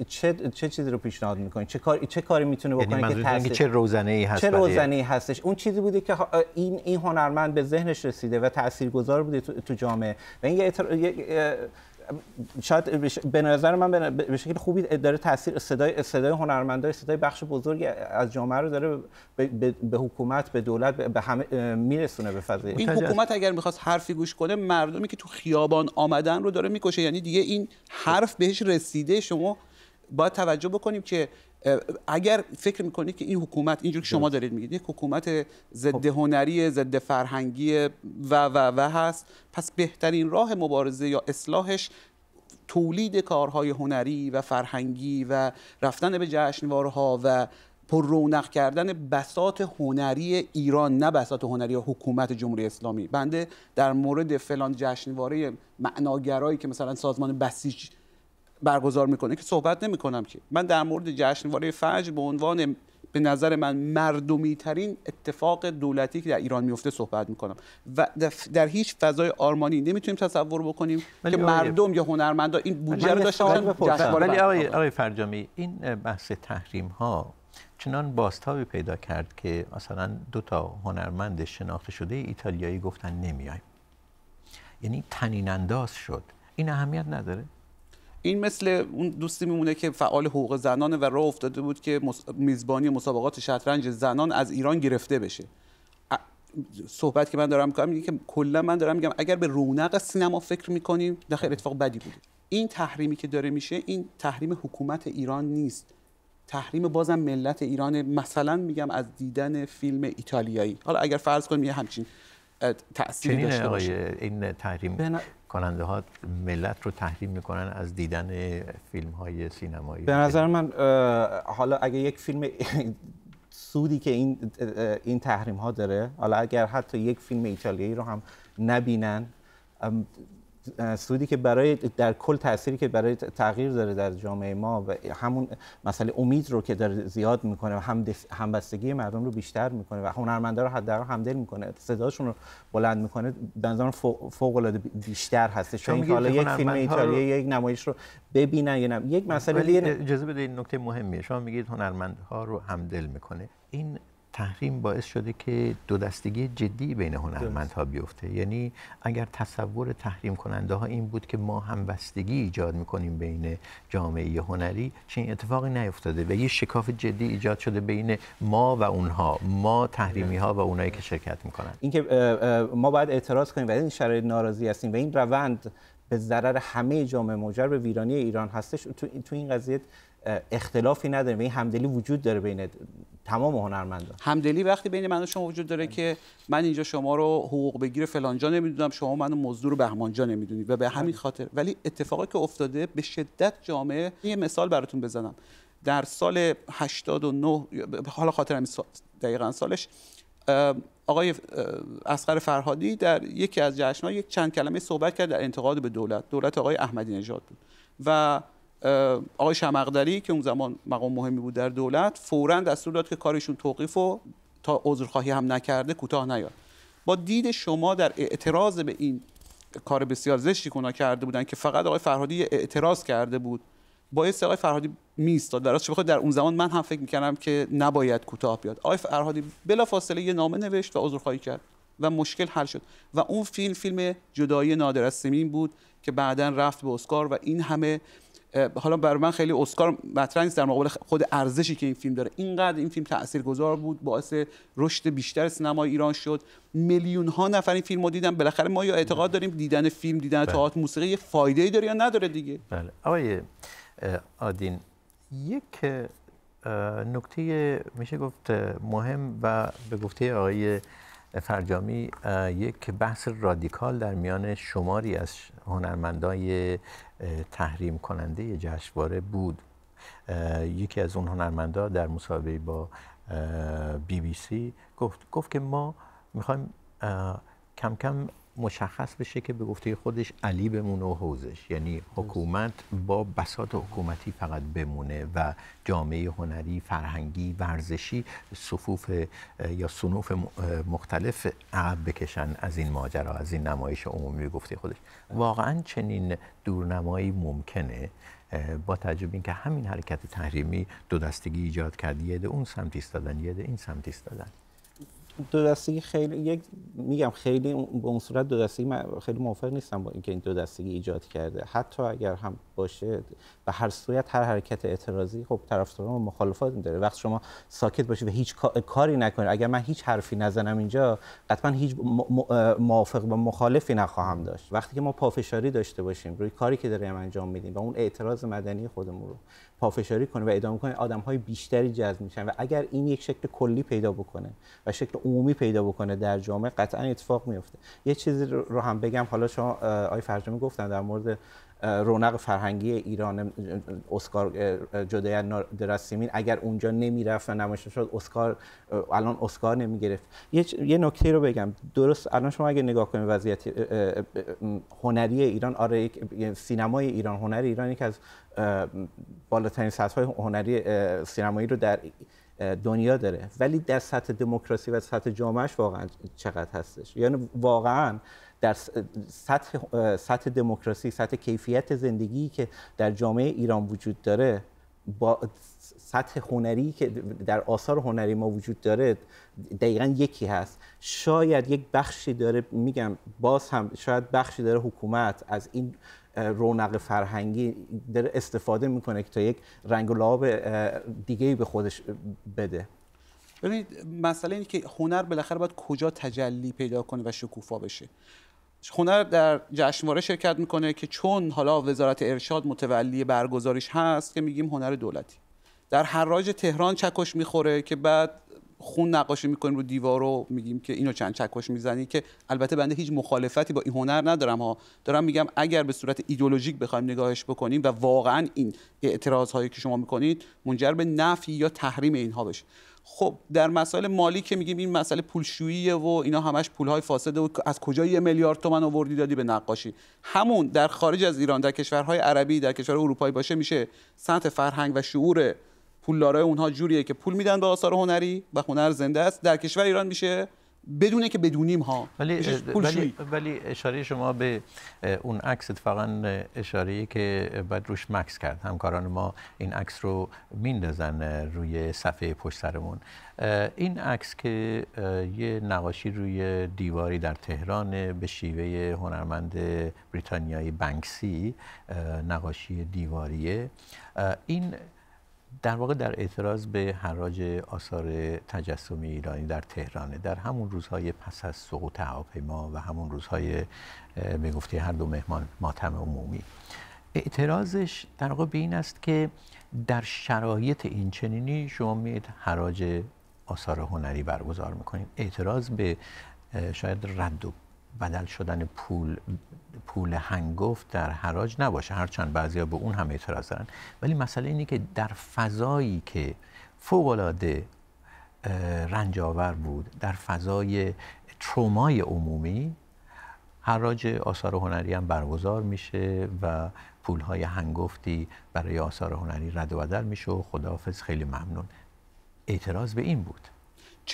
چه, چیزی رو پیشنهاد میکنی؟ چه چه کاری میتونه بکنه یعنی که تحصیل... چه روزنه ای هست چه روزنه ای هستش اون چیزی بوده که این این هنرمند به ذهنش رسیده و تاثیرگذار بوده تو, جامعه و این یه شاید به نظر من به شکل خوبی داره تاثیر صدای صدای هنرمندای صدای بخش بزرگی از جامعه رو داره به, حکومت به دولت به همه میرسونه به فضای این حکومت اگر میخواست حرفی گوش کنه مردمی که تو خیابان آمدن رو داره میکشه یعنی دیگه این حرف بهش رسیده شما باید توجه بکنیم که اگر فکر میکنید که این حکومت اینجور که شما دارید میگید یک حکومت ضد خب. هنری ضد فرهنگی و و و هست پس بهترین راه مبارزه یا اصلاحش تولید کارهای هنری و فرهنگی و رفتن به جشنوارها و پر رونق کردن بسات هنری ایران نه بسات هنری حکومت جمهوری اسلامی بنده در مورد فلان جشنواره معناگرایی که مثلا سازمان بسیج برگزار میکنه که صحبت نمیکنم که من در مورد جشنواره فجر به عنوان به نظر من مردمی ترین اتفاق دولتی که در ایران میفته صحبت میکنم و در هیچ فضای آرمانی نمیتونیم تصور بکنیم که مردم یا هنرمندا این بودجه رو داشتن ولی آقای فرجامی این بحث تحریم ها چنان باستابی پیدا کرد که مثلا دو تا هنرمند شناخته شده ایتالیایی گفتن نمیایم یعنی تنین انداز شد این اهمیت نداره این مثل اون دوستی میمونه که فعال حقوق زنانه و راه افتاده بود که میزبانی مسابقات شطرنج زنان از ایران گرفته بشه صحبت که من دارم میکنم اینه که کلا من دارم میگم اگر به رونق سینما فکر میکنیم داخل اتفاق بدی بوده این تحریمی که داره میشه این تحریم حکومت ایران نیست تحریم بازم ملت ایران مثلا میگم از دیدن فیلم ایتالیایی حالا اگر فرض کنیم یه همچین تأثیری داشته باشه این تحریم کننده ها ملت رو تحریم میکنن از دیدن فیلم های سینمایی به نظر من حالا اگه یک فیلم سودی که این این تحریم ها داره حالا اگر حتی یک فیلم ایتالیایی رو هم نبینن سودی که برای در کل تأثیری که برای تغییر داره در جامعه ما و همون مسئله امید رو که داره زیاد میکنه و هم همبستگی مردم رو بیشتر میکنه و هنرمندا رو حداقل همدل میکنه صداشون رو بلند میکنه بنظرم فوق العاده بیشتر هست چون یعنی حالا یک فیلم ایتالیایی یک نمایش رو ببینن یا نه یک مسئله اجازه بدید نکته مهمیه شما میگید هنرمندها رو همدل میکنه این تحریم باعث شده که دو دستگی جدی بین هنرمندها بیفته یعنی اگر تصور تحریم کننده ها این بود که ما همبستگی ایجاد میکنیم بین جامعه هنری چنین اتفاقی نیفتاده و یه شکاف جدی ایجاد شده بین ما و اونها ما تحریمی ها و اونایی که شرکت میکنن اینکه ما باید اعتراض کنیم و این شرایط ناراضی هستیم و این روند به ضرر همه جامعه موجر به ویرانی ایران هستش تو, تو این قضیه اختلافی نداریم و این همدلی وجود داره بین تمام هنرمندان همدلی وقتی بین من و شما وجود داره که من اینجا شما رو حقوق بگیر فلانجا نمیدونم شما منو مزدور بهمانجا نمیدونید و به بله. همین خاطر ولی اتفاقی که افتاده به شدت جامعه یه مثال براتون بزنم در سال 89 حالا خاطرم دقیقا سالش آقای اسقر فرهادی در یکی از جشن‌ها یک چند کلمه صحبت کرد در انتقاد به دولت دولت آقای احمدی نژاد بود و آقای شمقدری که اون زمان مقام مهمی بود در دولت فورا دستور داد که کارشون توقیف و تا عذرخواهی هم نکرده کوتاه نیاد با دید شما در اعتراض به این کار بسیار زشتی که کرده بودن که فقط آقای فرهادی اعتراض کرده بود باعث آقای فرهادی میستاد در بخواد در اون زمان من هم فکر میکردم که نباید کوتاه بیاد آقای فرهادی بلافاصله یه نامه نوشت و عذرخواهی کرد و مشکل حل شد و اون فیلم فیلم جدایی نادر از سمین بود که بعدا رفت به اسکار و این همه حالا برای من خیلی اسکار مطرح نیست در مقابل خود ارزشی که این فیلم داره اینقدر این فیلم تاثیرگذار بود باعث رشد بیشتر سینما ایران شد میلیون ها نفر این فیلم رو دیدن بالاخره ما یا اعتقاد داریم دیدن فیلم دیدن بله. موسیقی یه فایده ای داره یا نداره دیگه بله آقای آدین یک نکته میشه گفت مهم و به گفته آقای فرجامی یک بحث رادیکال در میان شماری از هنرمندای تحریم کننده جشنواره بود یکی از اون هنرمندا در مصاحبه با بی بی سی گفت گفت که ما میخوایم کم کم مشخص بشه که به گفته خودش علی بمونه و حوزش یعنی حکومت با بساط حکومتی فقط بمونه و جامعه هنری فرهنگی ورزشی صفوف یا صنوف مختلف عقب بکشن از این ماجرا از این نمایش عمومی گفته خودش واقعا چنین دورنمایی ممکنه با توجه اینکه همین حرکت تحریمی دو دستگی ایجاد کرد یه اون سمت ایستادن یه این سمت ایستادن دو دستگی خیلی یک میگم خیلی به اون صورت دو دستگی من خیلی موافق نیستم با اینکه این دو دستگی ایجاد کرده حتی اگر هم باشه و هر صورت هر حرکت اعتراضی خب طرفداران و مخالفات داره وقتی شما ساکت باشید و هیچ کاری نکنید اگر من هیچ حرفی نزنم اینجا قطعا هیچ موافق و مخالفی نخواهم داشت وقتی که ما پافشاری داشته باشیم روی کاری که داریم انجام میدیم و اون اعتراض مدنی خودمون رو پافشاری کنه و ادامه کنه آدم های بیشتری جذب میشن و اگر این یک شکل کلی پیدا بکنه و شکل عمومی پیدا بکنه در جامعه قطعا اتفاق میفته یه چیزی رو هم بگم حالا شما آی فرجامی گفتن در مورد رونق فرهنگی ایران اسکار جدای درستیمین اگر اونجا نمیرفت و نمایش شد اسکار الان اسکار نمیگرفت یه, یه نکته رو بگم درست الان شما اگه نگاه کنید وضعیت هنری ایران آره سینمای ایران هنری ایران یک از بالاترین سطح هنری سینمایی رو در دنیا داره ولی در سطح دموکراسی و سطح جامعهش واقعا چقدر هستش یعنی واقعا در سطح سطح دموکراسی سطح کیفیت زندگی که در جامعه ایران وجود داره با سطح هنری که در آثار هنری ما وجود داره دقیقا یکی هست شاید یک بخشی داره میگم باز هم شاید بخشی داره حکومت از این رونق فرهنگی داره استفاده میکنه که تا یک رنگ و لعاب دیگه به خودش بده ببینید مسئله اینه که هنر بالاخره باید کجا تجلی پیدا کنه و شکوفا بشه هنر در جشنواره شرکت میکنه که چون حالا وزارت ارشاد متولی برگزاریش هست که میگیم هنر دولتی در حراج تهران چکش میخوره که بعد خون نقاشی میکنیم رو دیوار رو میگیم که اینو چند چکش میزنی که البته بنده هیچ مخالفتی با این هنر ندارم ها دارم میگم اگر به صورت ایدولوژیک بخوایم نگاهش بکنیم و واقعا این اعتراض هایی که شما میکنید منجر به نفی یا تحریم اینها بشه خب در مسائل مالی که میگیم این مسئله پولشوییه و اینا همش پولهای فاسده و از کجا یه میلیارد تومن آوردی دادی به نقاشی همون در خارج از ایران در کشورهای عربی در کشور اروپایی باشه میشه سنت فرهنگ و شعور پولدارای اونها جوریه که پول میدن به آثار هنری و هنر زنده است در کشور ایران میشه بدونه که بدونیم ها ولی, ولی, اشاره شما به اون عکس اتفاقا اشاره که باید روش مکس کرد همکاران ما این عکس رو میندازن روی صفحه پشت سرمون این عکس که یه نقاشی روی دیواری در تهران به شیوه هنرمند بریتانیایی بنکسی نقاشی دیواریه این در واقع در اعتراض به حراج آثار تجسمی ایرانی در تهرانه در همون روزهای پس از سقوط هواپیما و همون روزهای به گفته هر دو مهمان ماتم عمومی اعتراضش در واقع به این است که در شرایط این چنینی شما میید حراج آثار هنری برگزار میکنید اعتراض به شاید رد و بدل شدن پول پول هنگفت در حراج نباشه هرچند بعضیا به اون هم اعتراض دارن ولی مسئله اینه که در فضایی که فوق العاده رنجاور بود در فضای ترومای عمومی حراج آثار هنری هم برگزار میشه و پولهای هنگفتی برای آثار هنری رد و بدل میشه و خداحافظ خیلی ممنون اعتراض به این بود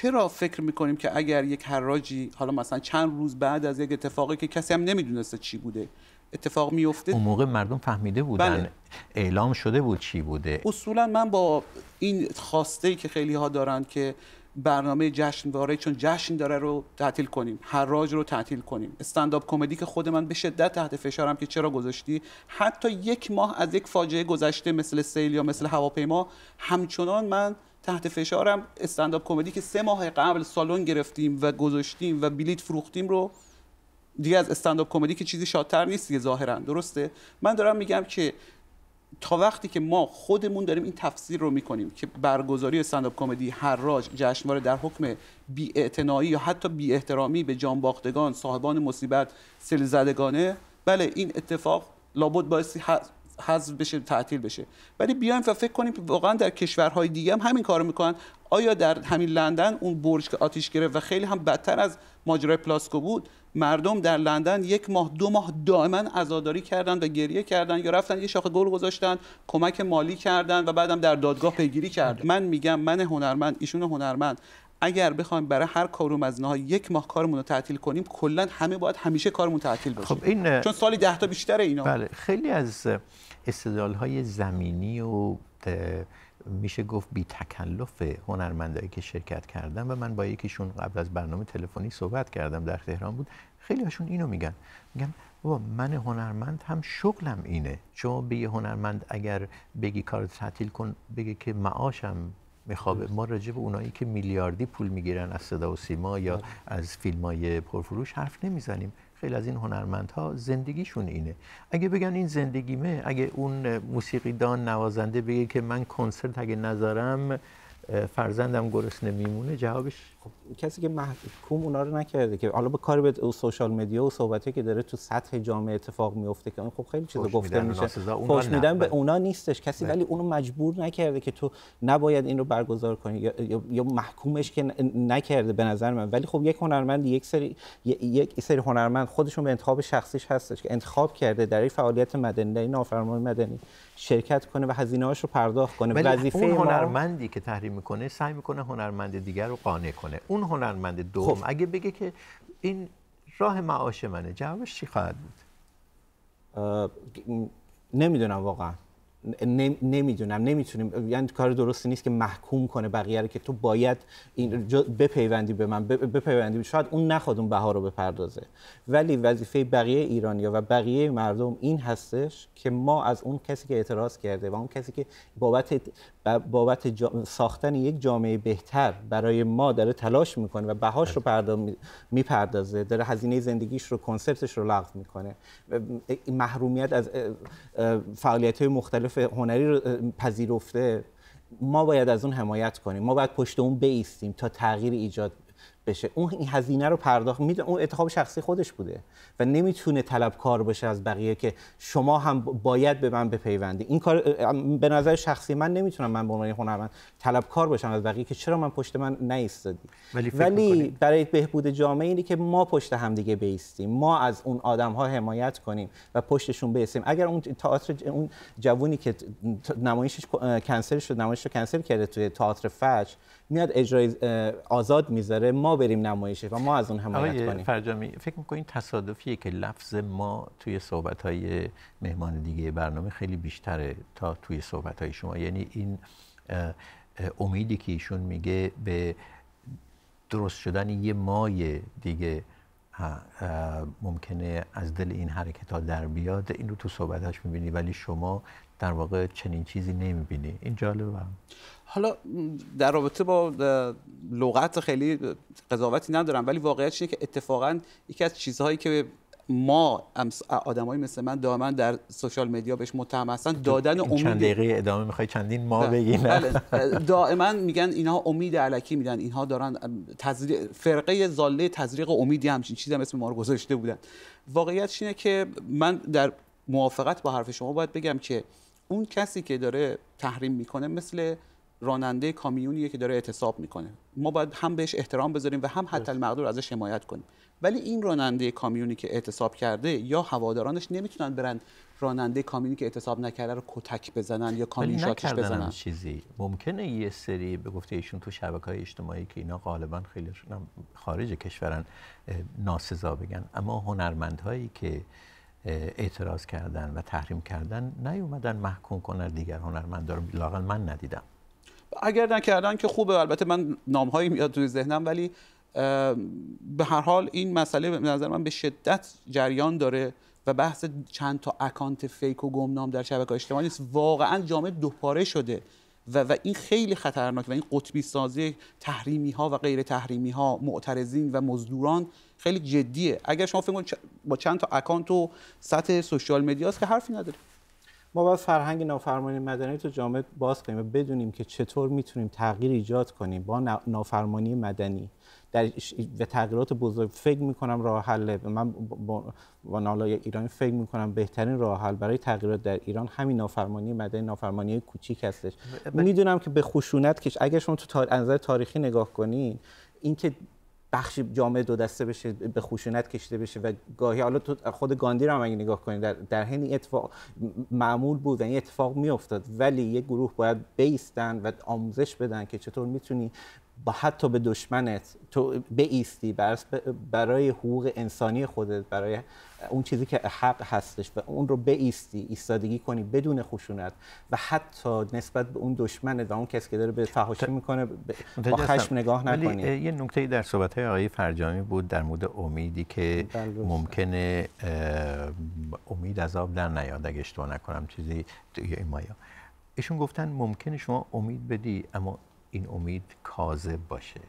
چرا فکر میکنیم که اگر یک حراجی حالا مثلا چند روز بعد از یک اتفاقی که کسی هم نمیدونسته چی بوده اتفاق میفته اون موقع مردم فهمیده بودن بله. اعلام شده بود چی بوده اصولا من با این خواسته ای که خیلی ها دارن که برنامه جشنواره چون جشن داره رو تعطیل کنیم حراج رو تعطیل کنیم استنداپ کمدی که خود من به شدت تحت فشارم که چرا گذاشتی حتی یک ماه از یک فاجعه گذشته مثل سیل یا مثل هواپیما همچنان من تحت فشارم استنداپ کمدی که سه ماه قبل سالن گرفتیم و گذاشتیم و بلیت فروختیم رو دیگه از استنداپ کمدی که چیزی شادتر نیست دیگه ظاهرا درسته من دارم میگم که تا وقتی که ما خودمون داریم این تفسیر رو میکنیم که برگزاری استنداپ کمدی حراج جشنواره در حکم بی‌اعتنایی یا حتی بی احترامی به باختگان صاحبان مصیبت سلزدگانه بله این اتفاق لابد باعثی حذف بشه تعطیل بشه ولی بیایم و فکر کنیم واقعا در کشورهای دیگه هم همین کارو میکنن آیا در همین لندن اون برج که آتیش گرفت و خیلی هم بدتر از ماجرای پلاسکو بود مردم در لندن یک ماه دو ماه دائما عزاداری کردن و گریه کردن یا رفتن یه شاخه گل گذاشتن کمک مالی کردن و بعدم در دادگاه پیگیری کردن من میگم من هنرمند ایشون هنرمند اگر بخوایم برای هر کاروم از نهای یک ماه کارمون رو تعطیل کنیم کلا همه باید همیشه کارمون تعطیل بشه. خب این چون سالی ده تا بیشتره اینا بله خیلی از استدلالهای زمینی و میشه گفت بی تکلف هنرمندایی که شرکت کردن و من با یکیشون قبل از برنامه تلفنی صحبت کردم در تهران بود خیلی هاشون اینو میگن میگن بابا من هنرمند هم شغلم اینه شما به یه هنرمند اگر بگی کار تعطیل کن بگی که معاشم میخوابه ما راجع به اونایی که میلیاردی پول میگیرن از صدا و سیما یا از فیلم های پرفروش حرف نمیزنیم خیلی از این هنرمندها زندگیشون اینه اگه بگن این زندگیمه اگه اون موسیقیدان نوازنده بگه که من کنسرت اگه نذارم فرزندم گرسنه میمونه جوابش خب کسی که محکوم اونا رو نکرده که حالا به کار به او سوشال مدیا و صحبتی که داره تو سطح جامعه اتفاق میفته که خب خیلی چیزا گفته میشه خوش میدن به بله. اونا نیستش کسی بله. ولی اونو مجبور نکرده که تو نباید این رو برگزار کنی یا, یا محکومش که نکرده به نظر من ولی خب یک هنرمند یک سری یک سری هنرمند خودشون به انتخاب شخصیش هستش که انتخاب کرده در این فعالیت مدنی در این نافرمانی مدنی شرکت کنه و هزینه رو پرداخت کنه وظیفه اون هنرمندی که تحریم میکنه سعی میکنه هنرمند دیگر رو قانع کنه اون هنرمند دوم خب. اگه بگه که این راه معاش منه جوابش چی خواهد بود نمیدونم واقعا نمیدونم نمیتونیم یعنی کار درستی نیست که محکوم کنه بقیه رو که تو باید این بپیوندی به من بپیوندی شاید اون نخواد اون بها رو بپردازه ولی وظیفه بقیه ایرانیا و بقیه مردم این هستش که ما از اون کسی که اعتراض کرده و اون کسی که بابت بابت ساختن یک جامعه بهتر برای ما داره تلاش میکنه و بهاش رو بله. میپردازه داره هزینه زندگیش رو کنسرتش رو لغو میکنه محرومیت از فعالیت های مختلف هنری رو پذیرفته ما باید از اون حمایت کنیم ما باید پشت اون بیستیم تا تغییر ایجاد بشه اون این هزینه رو پرداخت میده اون انتخاب شخصی خودش بوده و نمیتونه طلبکار باشه از بقیه که شما هم باید به من بپیوندی این کار به نظر شخصی من نمیتونم من به عنوان هنرمند طلبکار باشم از بقیه که چرا من پشت من نیستادی ولی, ولی برای بهبود جامعه اینه که ما پشت همدیگه بیستیم ما از اون آدم ها حمایت کنیم و پشتشون بیستیم اگر اون تئاتر اون جوونی که نمایشش کنسل شد نمایش کنسل کرده توی تئاتر فج میاد اجرای آزاد میذاره ما بریم نمایشه و ما از اون حمایت کنیم فرجامی فکر این تصادفیه که لفظ ما توی های مهمان دیگه برنامه خیلی بیشتره تا توی های شما یعنی این امیدی که ایشون میگه به درست شدن یه مای دیگه ممکنه از دل این حرکت ها در بیاد این رو تو صحبتش میبینی ولی شما در واقع چنین چیزی نمیبینی این جالبه حالا در رابطه با لغت خیلی قضاوتی ندارم ولی واقعیتش اینه که اتفاقا یکی از چیزهایی که ما آدمای مثل من دائما در سوشال مدیا بهش متهم هستن دادن امید چند دقیقه ادامه میخوای چندین ما بله، بگی نه بله، دائما میگن اینها امید علکی میدن اینها دارن تزریق فرقه زاله تزریق امیدی همچین چیزی هم اسم ما رو گذاشته بودن واقعیتش اینه که من در موافقت با حرف شما باید بگم که اون کسی که داره تحریم میکنه مثل راننده کامیونیه که داره اعتصاب میکنه ما باید هم بهش احترام بذاریم و هم حتی المقدور ازش حمایت کنیم ولی این راننده کامیونی که اعتصاب کرده یا هوادارانش نمیتونن برن راننده کامیونی که اعتصاب نکرده رو کتک بزنن یا کامیون شاکش بزنن چیزی ممکنه یه سری به گفته ایشون تو شبکه های اجتماعی که اینا غالبا خیلی خارج کشورن ناسزا بگن اما هنرمندهایی که اعتراض کردن و تحریم کردن نیومدن محکوم کنن دیگر هنرمندا رو لاقل من ندیدم اگر نکردن که خوبه البته من نامهایی میاد توی ذهنم ولی به هر حال این مسئله به نظر من به شدت جریان داره و بحث چند تا اکانت فیک و گمنام در شبکه اجتماعی نیست واقعا جامعه دوپاره شده و, و این خیلی خطرناک و این قطبی سازی تحریمی ها و غیر تحریمی ها معترضین و مزدوران خیلی جدیه اگر شما فکر کنید با چند تا اکانت و سطح سوشال مدیاس که حرفی نداره ما باید فرهنگ نافرمانی مدنی تو جامعه باز کنیم و بدونیم که چطور میتونیم تغییر ایجاد کنیم با نافرمانی مدنی در به تغییرات بزرگ فکر میکنم راه حله من با ایرانی فکر میکنم بهترین راه حل برای تغییرات در ایران همین نافرمانی مدنی نافرمانی کوچیک هستش میدونم که به خشونت کش اگر شما تو تا... نظر تاریخی نگاه کنین اینکه بخشی جامعه دو دسته بشه به خشونت کشیده بشه و گاهی حالا تو خود گاندی رو هم اگه نگاه کنید در, در این اتفاق معمول بود این اتفاق میافتاد ولی یک گروه باید بیستن و آموزش بدن که چطور میتونی با حتی به دشمنت تو ایستی برای حقوق انسانی خودت برای اون چیزی که حق هستش و اون رو ایستی ایستادگی کنی بدون خشونت و حتی نسبت به اون دشمنت و اون کسی که داره به فحاشی میکنه با خشم نگاه نکنی یه نکته در صحبت های آقای فرجامی بود در مورد امیدی که بله. ممکنه امید از آب در نیاد اگه اشتباه نکنم چیزی یا ایشون گفتن ممکنه شما امید بدی اما این امید کاذب باشه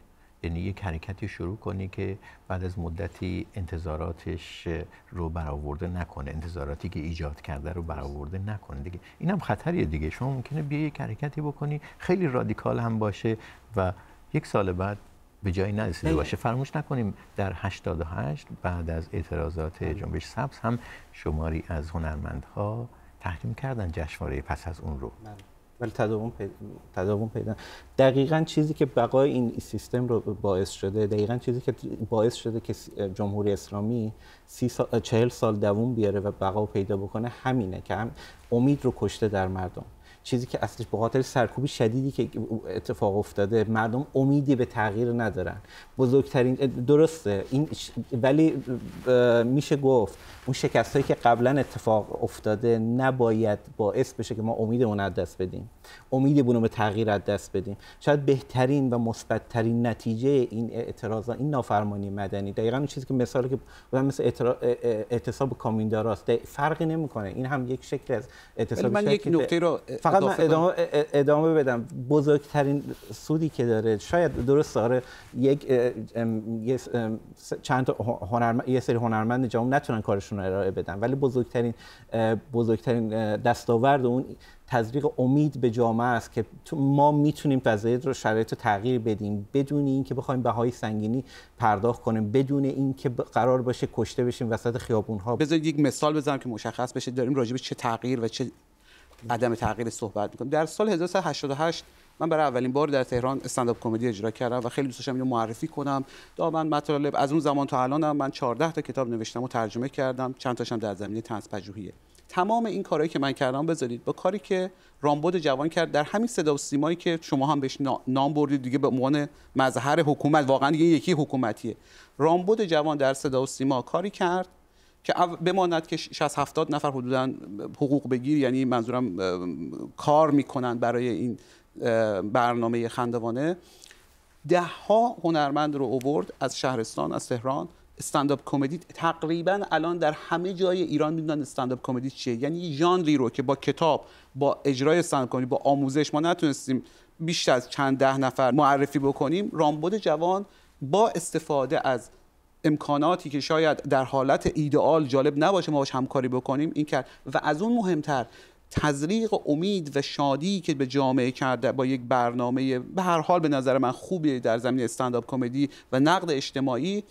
یعنی یک حرکتی شروع کنی که بعد از مدتی انتظاراتش رو برآورده نکنه انتظاراتی که ایجاد کرده رو برآورده نکنه دیگه این هم خطریه دیگه شما ممکنه بیا یک حرکتی بکنی خیلی رادیکال هم باشه و یک سال بعد به جایی نرسیده بله. باشه فراموش نکنیم در 88 بعد از اعتراضات بله. جنبش سبز هم شماری از هنرمندها تحریم کردن جشنواره پس از اون رو بله. ولی تداوم پیدا, تداوم پیدا. دقیقا چیزی که بقای این سیستم رو باعث شده دقیقا چیزی که باعث شده که جمهوری اسلامی سی سال، چهل سال دووم بیاره و بقا پیدا بکنه همینه که هم امید رو کشته در مردم چیزی که اصلش به خاطر سرکوبی شدیدی که اتفاق افتاده مردم امیدی به تغییر ندارن بزرگترین درسته این ولی میشه گفت اون شکست که قبلا اتفاق افتاده نباید باعث بشه که ما امیدمون از دست بدیم امیدی رو به تغییر از دست بدیم شاید بهترین و مثبتترین نتیجه این اعتراض این نافرمانی مدنی دقیقا اون چیزی که مثالی که مثل اعتصاب کامینداراست فرقی نمیکنه این هم یک شکل از اعتصاب من یک نکته رو من ادامه, بدم بزرگترین سودی که داره شاید درست داره یک چند هنرمند، یه سری هنرمند جامعه نتونن کارشون رو ارائه بدن ولی بزرگترین بزرگترین دستاورد اون تزریق امید به جامعه است که ما میتونیم وضعیت رو شرایط رو تغییر بدیم بدون اینکه بخوایم های سنگینی پرداخت کنیم بدون اینکه قرار باشه کشته بشیم وسط خیابون ها بذارید یک مثال بزنم که مشخص بشه داریم راجع به چه تغییر و چه عدم تغییر صحبت میکنم. در سال 1388 من برای اولین بار در تهران استنداپ کمدی اجرا کردم و خیلی دوست داشتم اینو معرفی کنم دامن مطالب از اون زمان تا الانم من 14 تا کتاب نوشتم و ترجمه کردم چند تاشم در زمینه طنز تمام این کارهایی که من کردم بذارید با کاری که رامبد جوان کرد در همین صدا و سیمایی که شما هم بهش نام بردید دیگه به عنوان مظهر حکومت واقعا یکی حکومتیه رامبد جوان در صدا و سیما کاری کرد که بماند که 60 70 نفر حدودا حقوق بگیر یعنی منظورم کار میکنن برای این برنامه خندوانه ده ها هنرمند رو اوورد از شهرستان از تهران استنداپ کمدی تقریبا الان در همه جای ایران میدونن استنداپ کمدی چیه یعنی ژانری رو که با کتاب با اجرای استنداپ کمدی با آموزش ما نتونستیم بیشتر از چند ده نفر معرفی بکنیم رامبد جوان با استفاده از امکاناتی که شاید در حالت ایدئال جالب نباشه ما باش همکاری بکنیم این کرد و از اون مهمتر تزریق امید و شادی که به جامعه کرده با یک برنامه به هر حال به نظر من خوبی در زمین استنداپ کمدی و نقد اجتماعی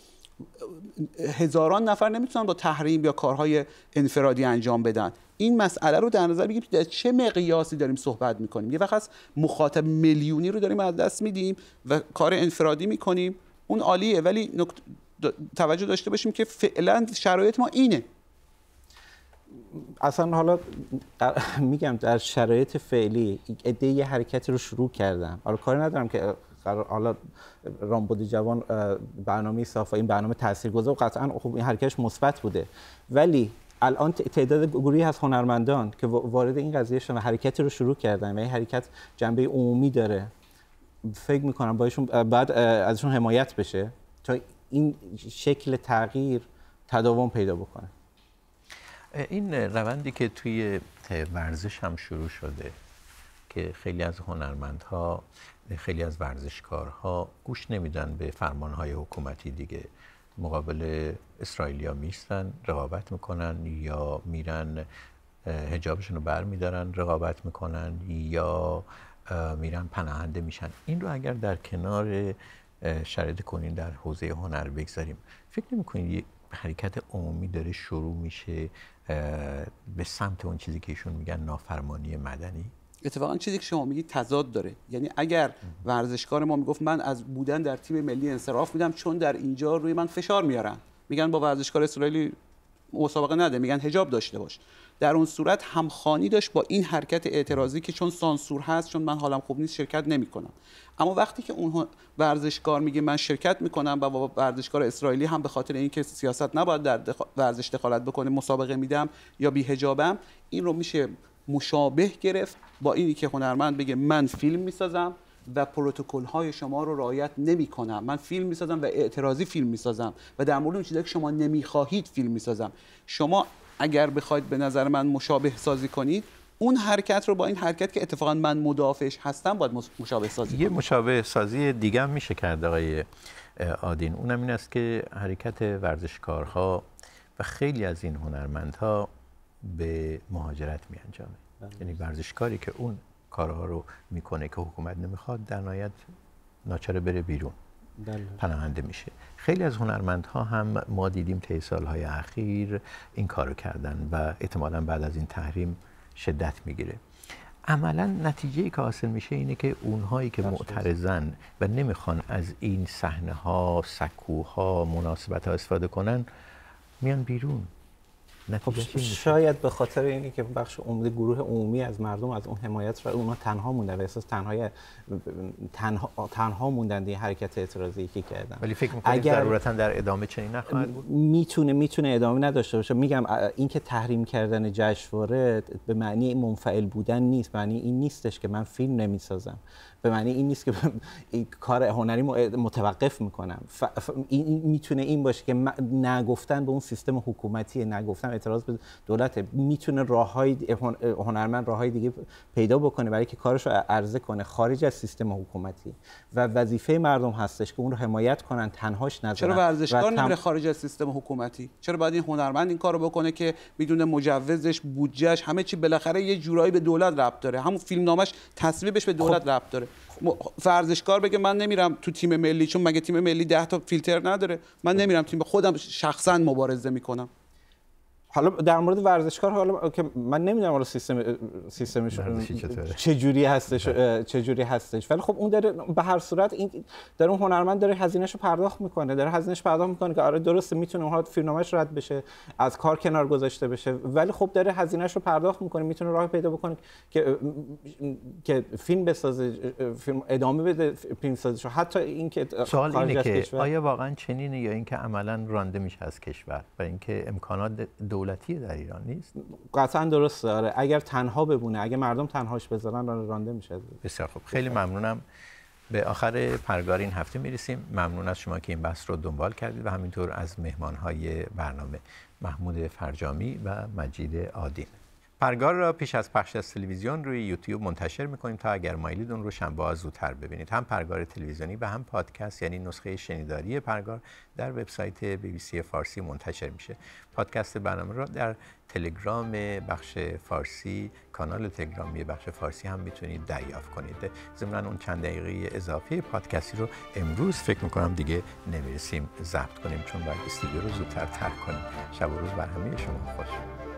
هزاران نفر نمیتونن با تحریم یا کارهای انفرادی انجام بدن این مسئله رو در نظر بگیریم در چه مقیاسی داریم صحبت میکنیم یه وقت مخاطب میلیونی رو داریم از دست میدیم و کار انفرادی میکنیم اون عالیه ولی نکت... توجه داشته باشیم که فعلا شرایط ما اینه اصلا حالا میگم در شرایط فعلی ایده یه حرکتی رو شروع کردم حالا کاری ندارم که حالا رامبد جوان برنامه صافا این برنامه تاثیرگذار و قطعا خب این حرکتش مثبت بوده ولی الان تعداد گروهی از هنرمندان که وارد این قضیه شدن حرکتی رو شروع کردن و این حرکت جنبه عمومی داره فکر میکنم بایشون بعد ازشون حمایت بشه تا این شکل تغییر تداوم پیدا بکنه این روندی که توی ورزش هم شروع شده که خیلی از هنرمندها خیلی از ورزشکارها گوش نمیدن به فرمانهای حکومتی دیگه مقابل اسرائیلیا میستن رقابت میکنن یا میرن هجابشون رو بر میدارن رقابت میکنن یا میرن پناهنده میشن این رو اگر در کنار شرایط کنین در حوزه هنر بگذاریم فکر نمی‌کنید یه حرکت عمومی داره شروع میشه به سمت اون چیزی که ایشون میگن نافرمانی مدنی اتفاقا چیزی که شما میگید تضاد داره یعنی اگر ورزشکار ما میگفت من از بودن در تیم ملی انصراف میدم چون در اینجا روی من فشار میارن میگن با ورزشکار اسرائیلی مسابقه نده میگن حجاب داشته باش در اون صورت همخانی داشت با این حرکت اعتراضی که چون سانسور هست چون من حالم خوب نیست شرکت نمیکنم اما وقتی که اون ورزشکار میگه من شرکت میکنم و با ورزشکار اسرائیلی هم به خاطر اینکه سیاست نباید در ورزش دخالت بکنه مسابقه میدم یا حجابم این رو میشه مشابه گرفت با اینی که هنرمند بگه من فیلم میسازم و پروتکل های شما رو رعایت نمی کنم من فیلم میسازم و اعتراضی فیلم میسازم و در مورد اون که شما نمیخواهید فیلم میسازم شما اگر بخواید به نظر من مشابه سازی کنید اون حرکت رو با این حرکت که اتفاقا من مدافعش هستم باید مشابه سازی یه مشابه سازی دیگه هم میشه کرد آقای آدین اونم این است که حرکت ورزشکارها و خیلی از این هنرمندها به مهاجرت می انجامه بله. یعنی ورزشکاری که اون کارها رو میکنه که حکومت نمیخواد در نهایت ناچاره بره بیرون بله. پناهنده میشه خیلی از هنرمندها هم ما دیدیم طی اخیر این کارو کردن و احتمالا بعد از این تحریم شدت میگیره عملا نتیجه ای که حاصل میشه اینه که اونهایی که معترضن و نمیخوان از این صحنه ها سکوها مناسبت ها استفاده کنن میان بیرون خب، خب، شاید به خاطر اینه که بخش عمده گروه عمومی از مردم از اون حمایت را اونا تنها موندن و احساس تنها, تنها موندن دیگه حرکت اعتراضی که کردن ولی فکر اگر... ضرورتا در ادامه چنین نخواهد بود میتونه میتونه ادامه نداشته باشه میگم اینکه تحریم کردن جشنواره به معنی منفعل بودن نیست معنی این نیستش که من فیلم نمیسازم به معنی این نیست که کار هنری متوقف میکنم ف... این میتونه این باشه که نگفتن به اون سیستم حکومتی نگفتن اعتراض به دولت میتونه راههای هنرمند راههای دیگه پیدا بکنه برای که کارش رو عرضه کنه خارج از سیستم حکومتی و وظیفه مردم هستش که اون رو حمایت کنن تنهاش نذارن چرا ورزشکار تم... نمیره خارج از سیستم حکومتی چرا باید این هنرمند این کارو بکنه که میدونه مجوزش بودجهش همه چی بالاخره یه جورایی به دولت ربط داره همون فیلمنامش تصویبش به دولت خب... ربط داره ورزشکار بگه من نمیرم تو تیم ملی چون مگه تیم ملی ده تا فیلتر نداره من خب. نمیرم تیم خودم شخصا مبارزه میکنم حالا در مورد ورزشکار حالا که من نمیدونم حالا سیستم سیستمش چه جوری هستش چه جوری هستش ولی خب اون داره به هر صورت این در اون هنرمند داره رو پرداخت میکنه داره هزینهش پرداخت میکنه که آره درسته میتونه اونها فیلمنامه‌اش رد بشه از کار کنار گذاشته بشه ولی خب داره هزینهش رو پرداخت میکنه میتونه راه پیدا بکنه که که فیلم بسازه فیلم ادامه بده فیلم سازش حتی اینکه سوال اینه که آیا واقعا چنینه یا اینکه عملا رانده میشه از کشور و اینکه امکانات دولتی در ایران نیست قطعا درست داره اگر تنها ببونه اگر مردم تنهاش بذارن رانده میشه بسیار خوب خیلی ممنونم به آخر پرگار این هفته میرسیم ممنون از شما که این بحث رو دنبال کردید و همینطور از مهمانهای برنامه محمود فرجامی و مجید آدین پرگار را پیش از پخش از تلویزیون روی یوتیوب منتشر میکنیم تا اگر مایلید اون رو شنبه زودتر ببینید هم پرگار تلویزیونی و هم پادکست یعنی نسخه شنیداری پرگار در وبسایت بی فارسی منتشر میشه پادکست برنامه را در تلگرام بخش فارسی کانال تلگرامی بخش فارسی هم میتونید دریافت کنید ضمن اون چند دقیقه اضافه پادکستی رو امروز فکر میکنم دیگه نمیرسیم ضبط کنیم چون باید استودیو رو زودتر ترک کنیم شب و روز بر همه شما خوش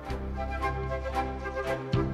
Thank you.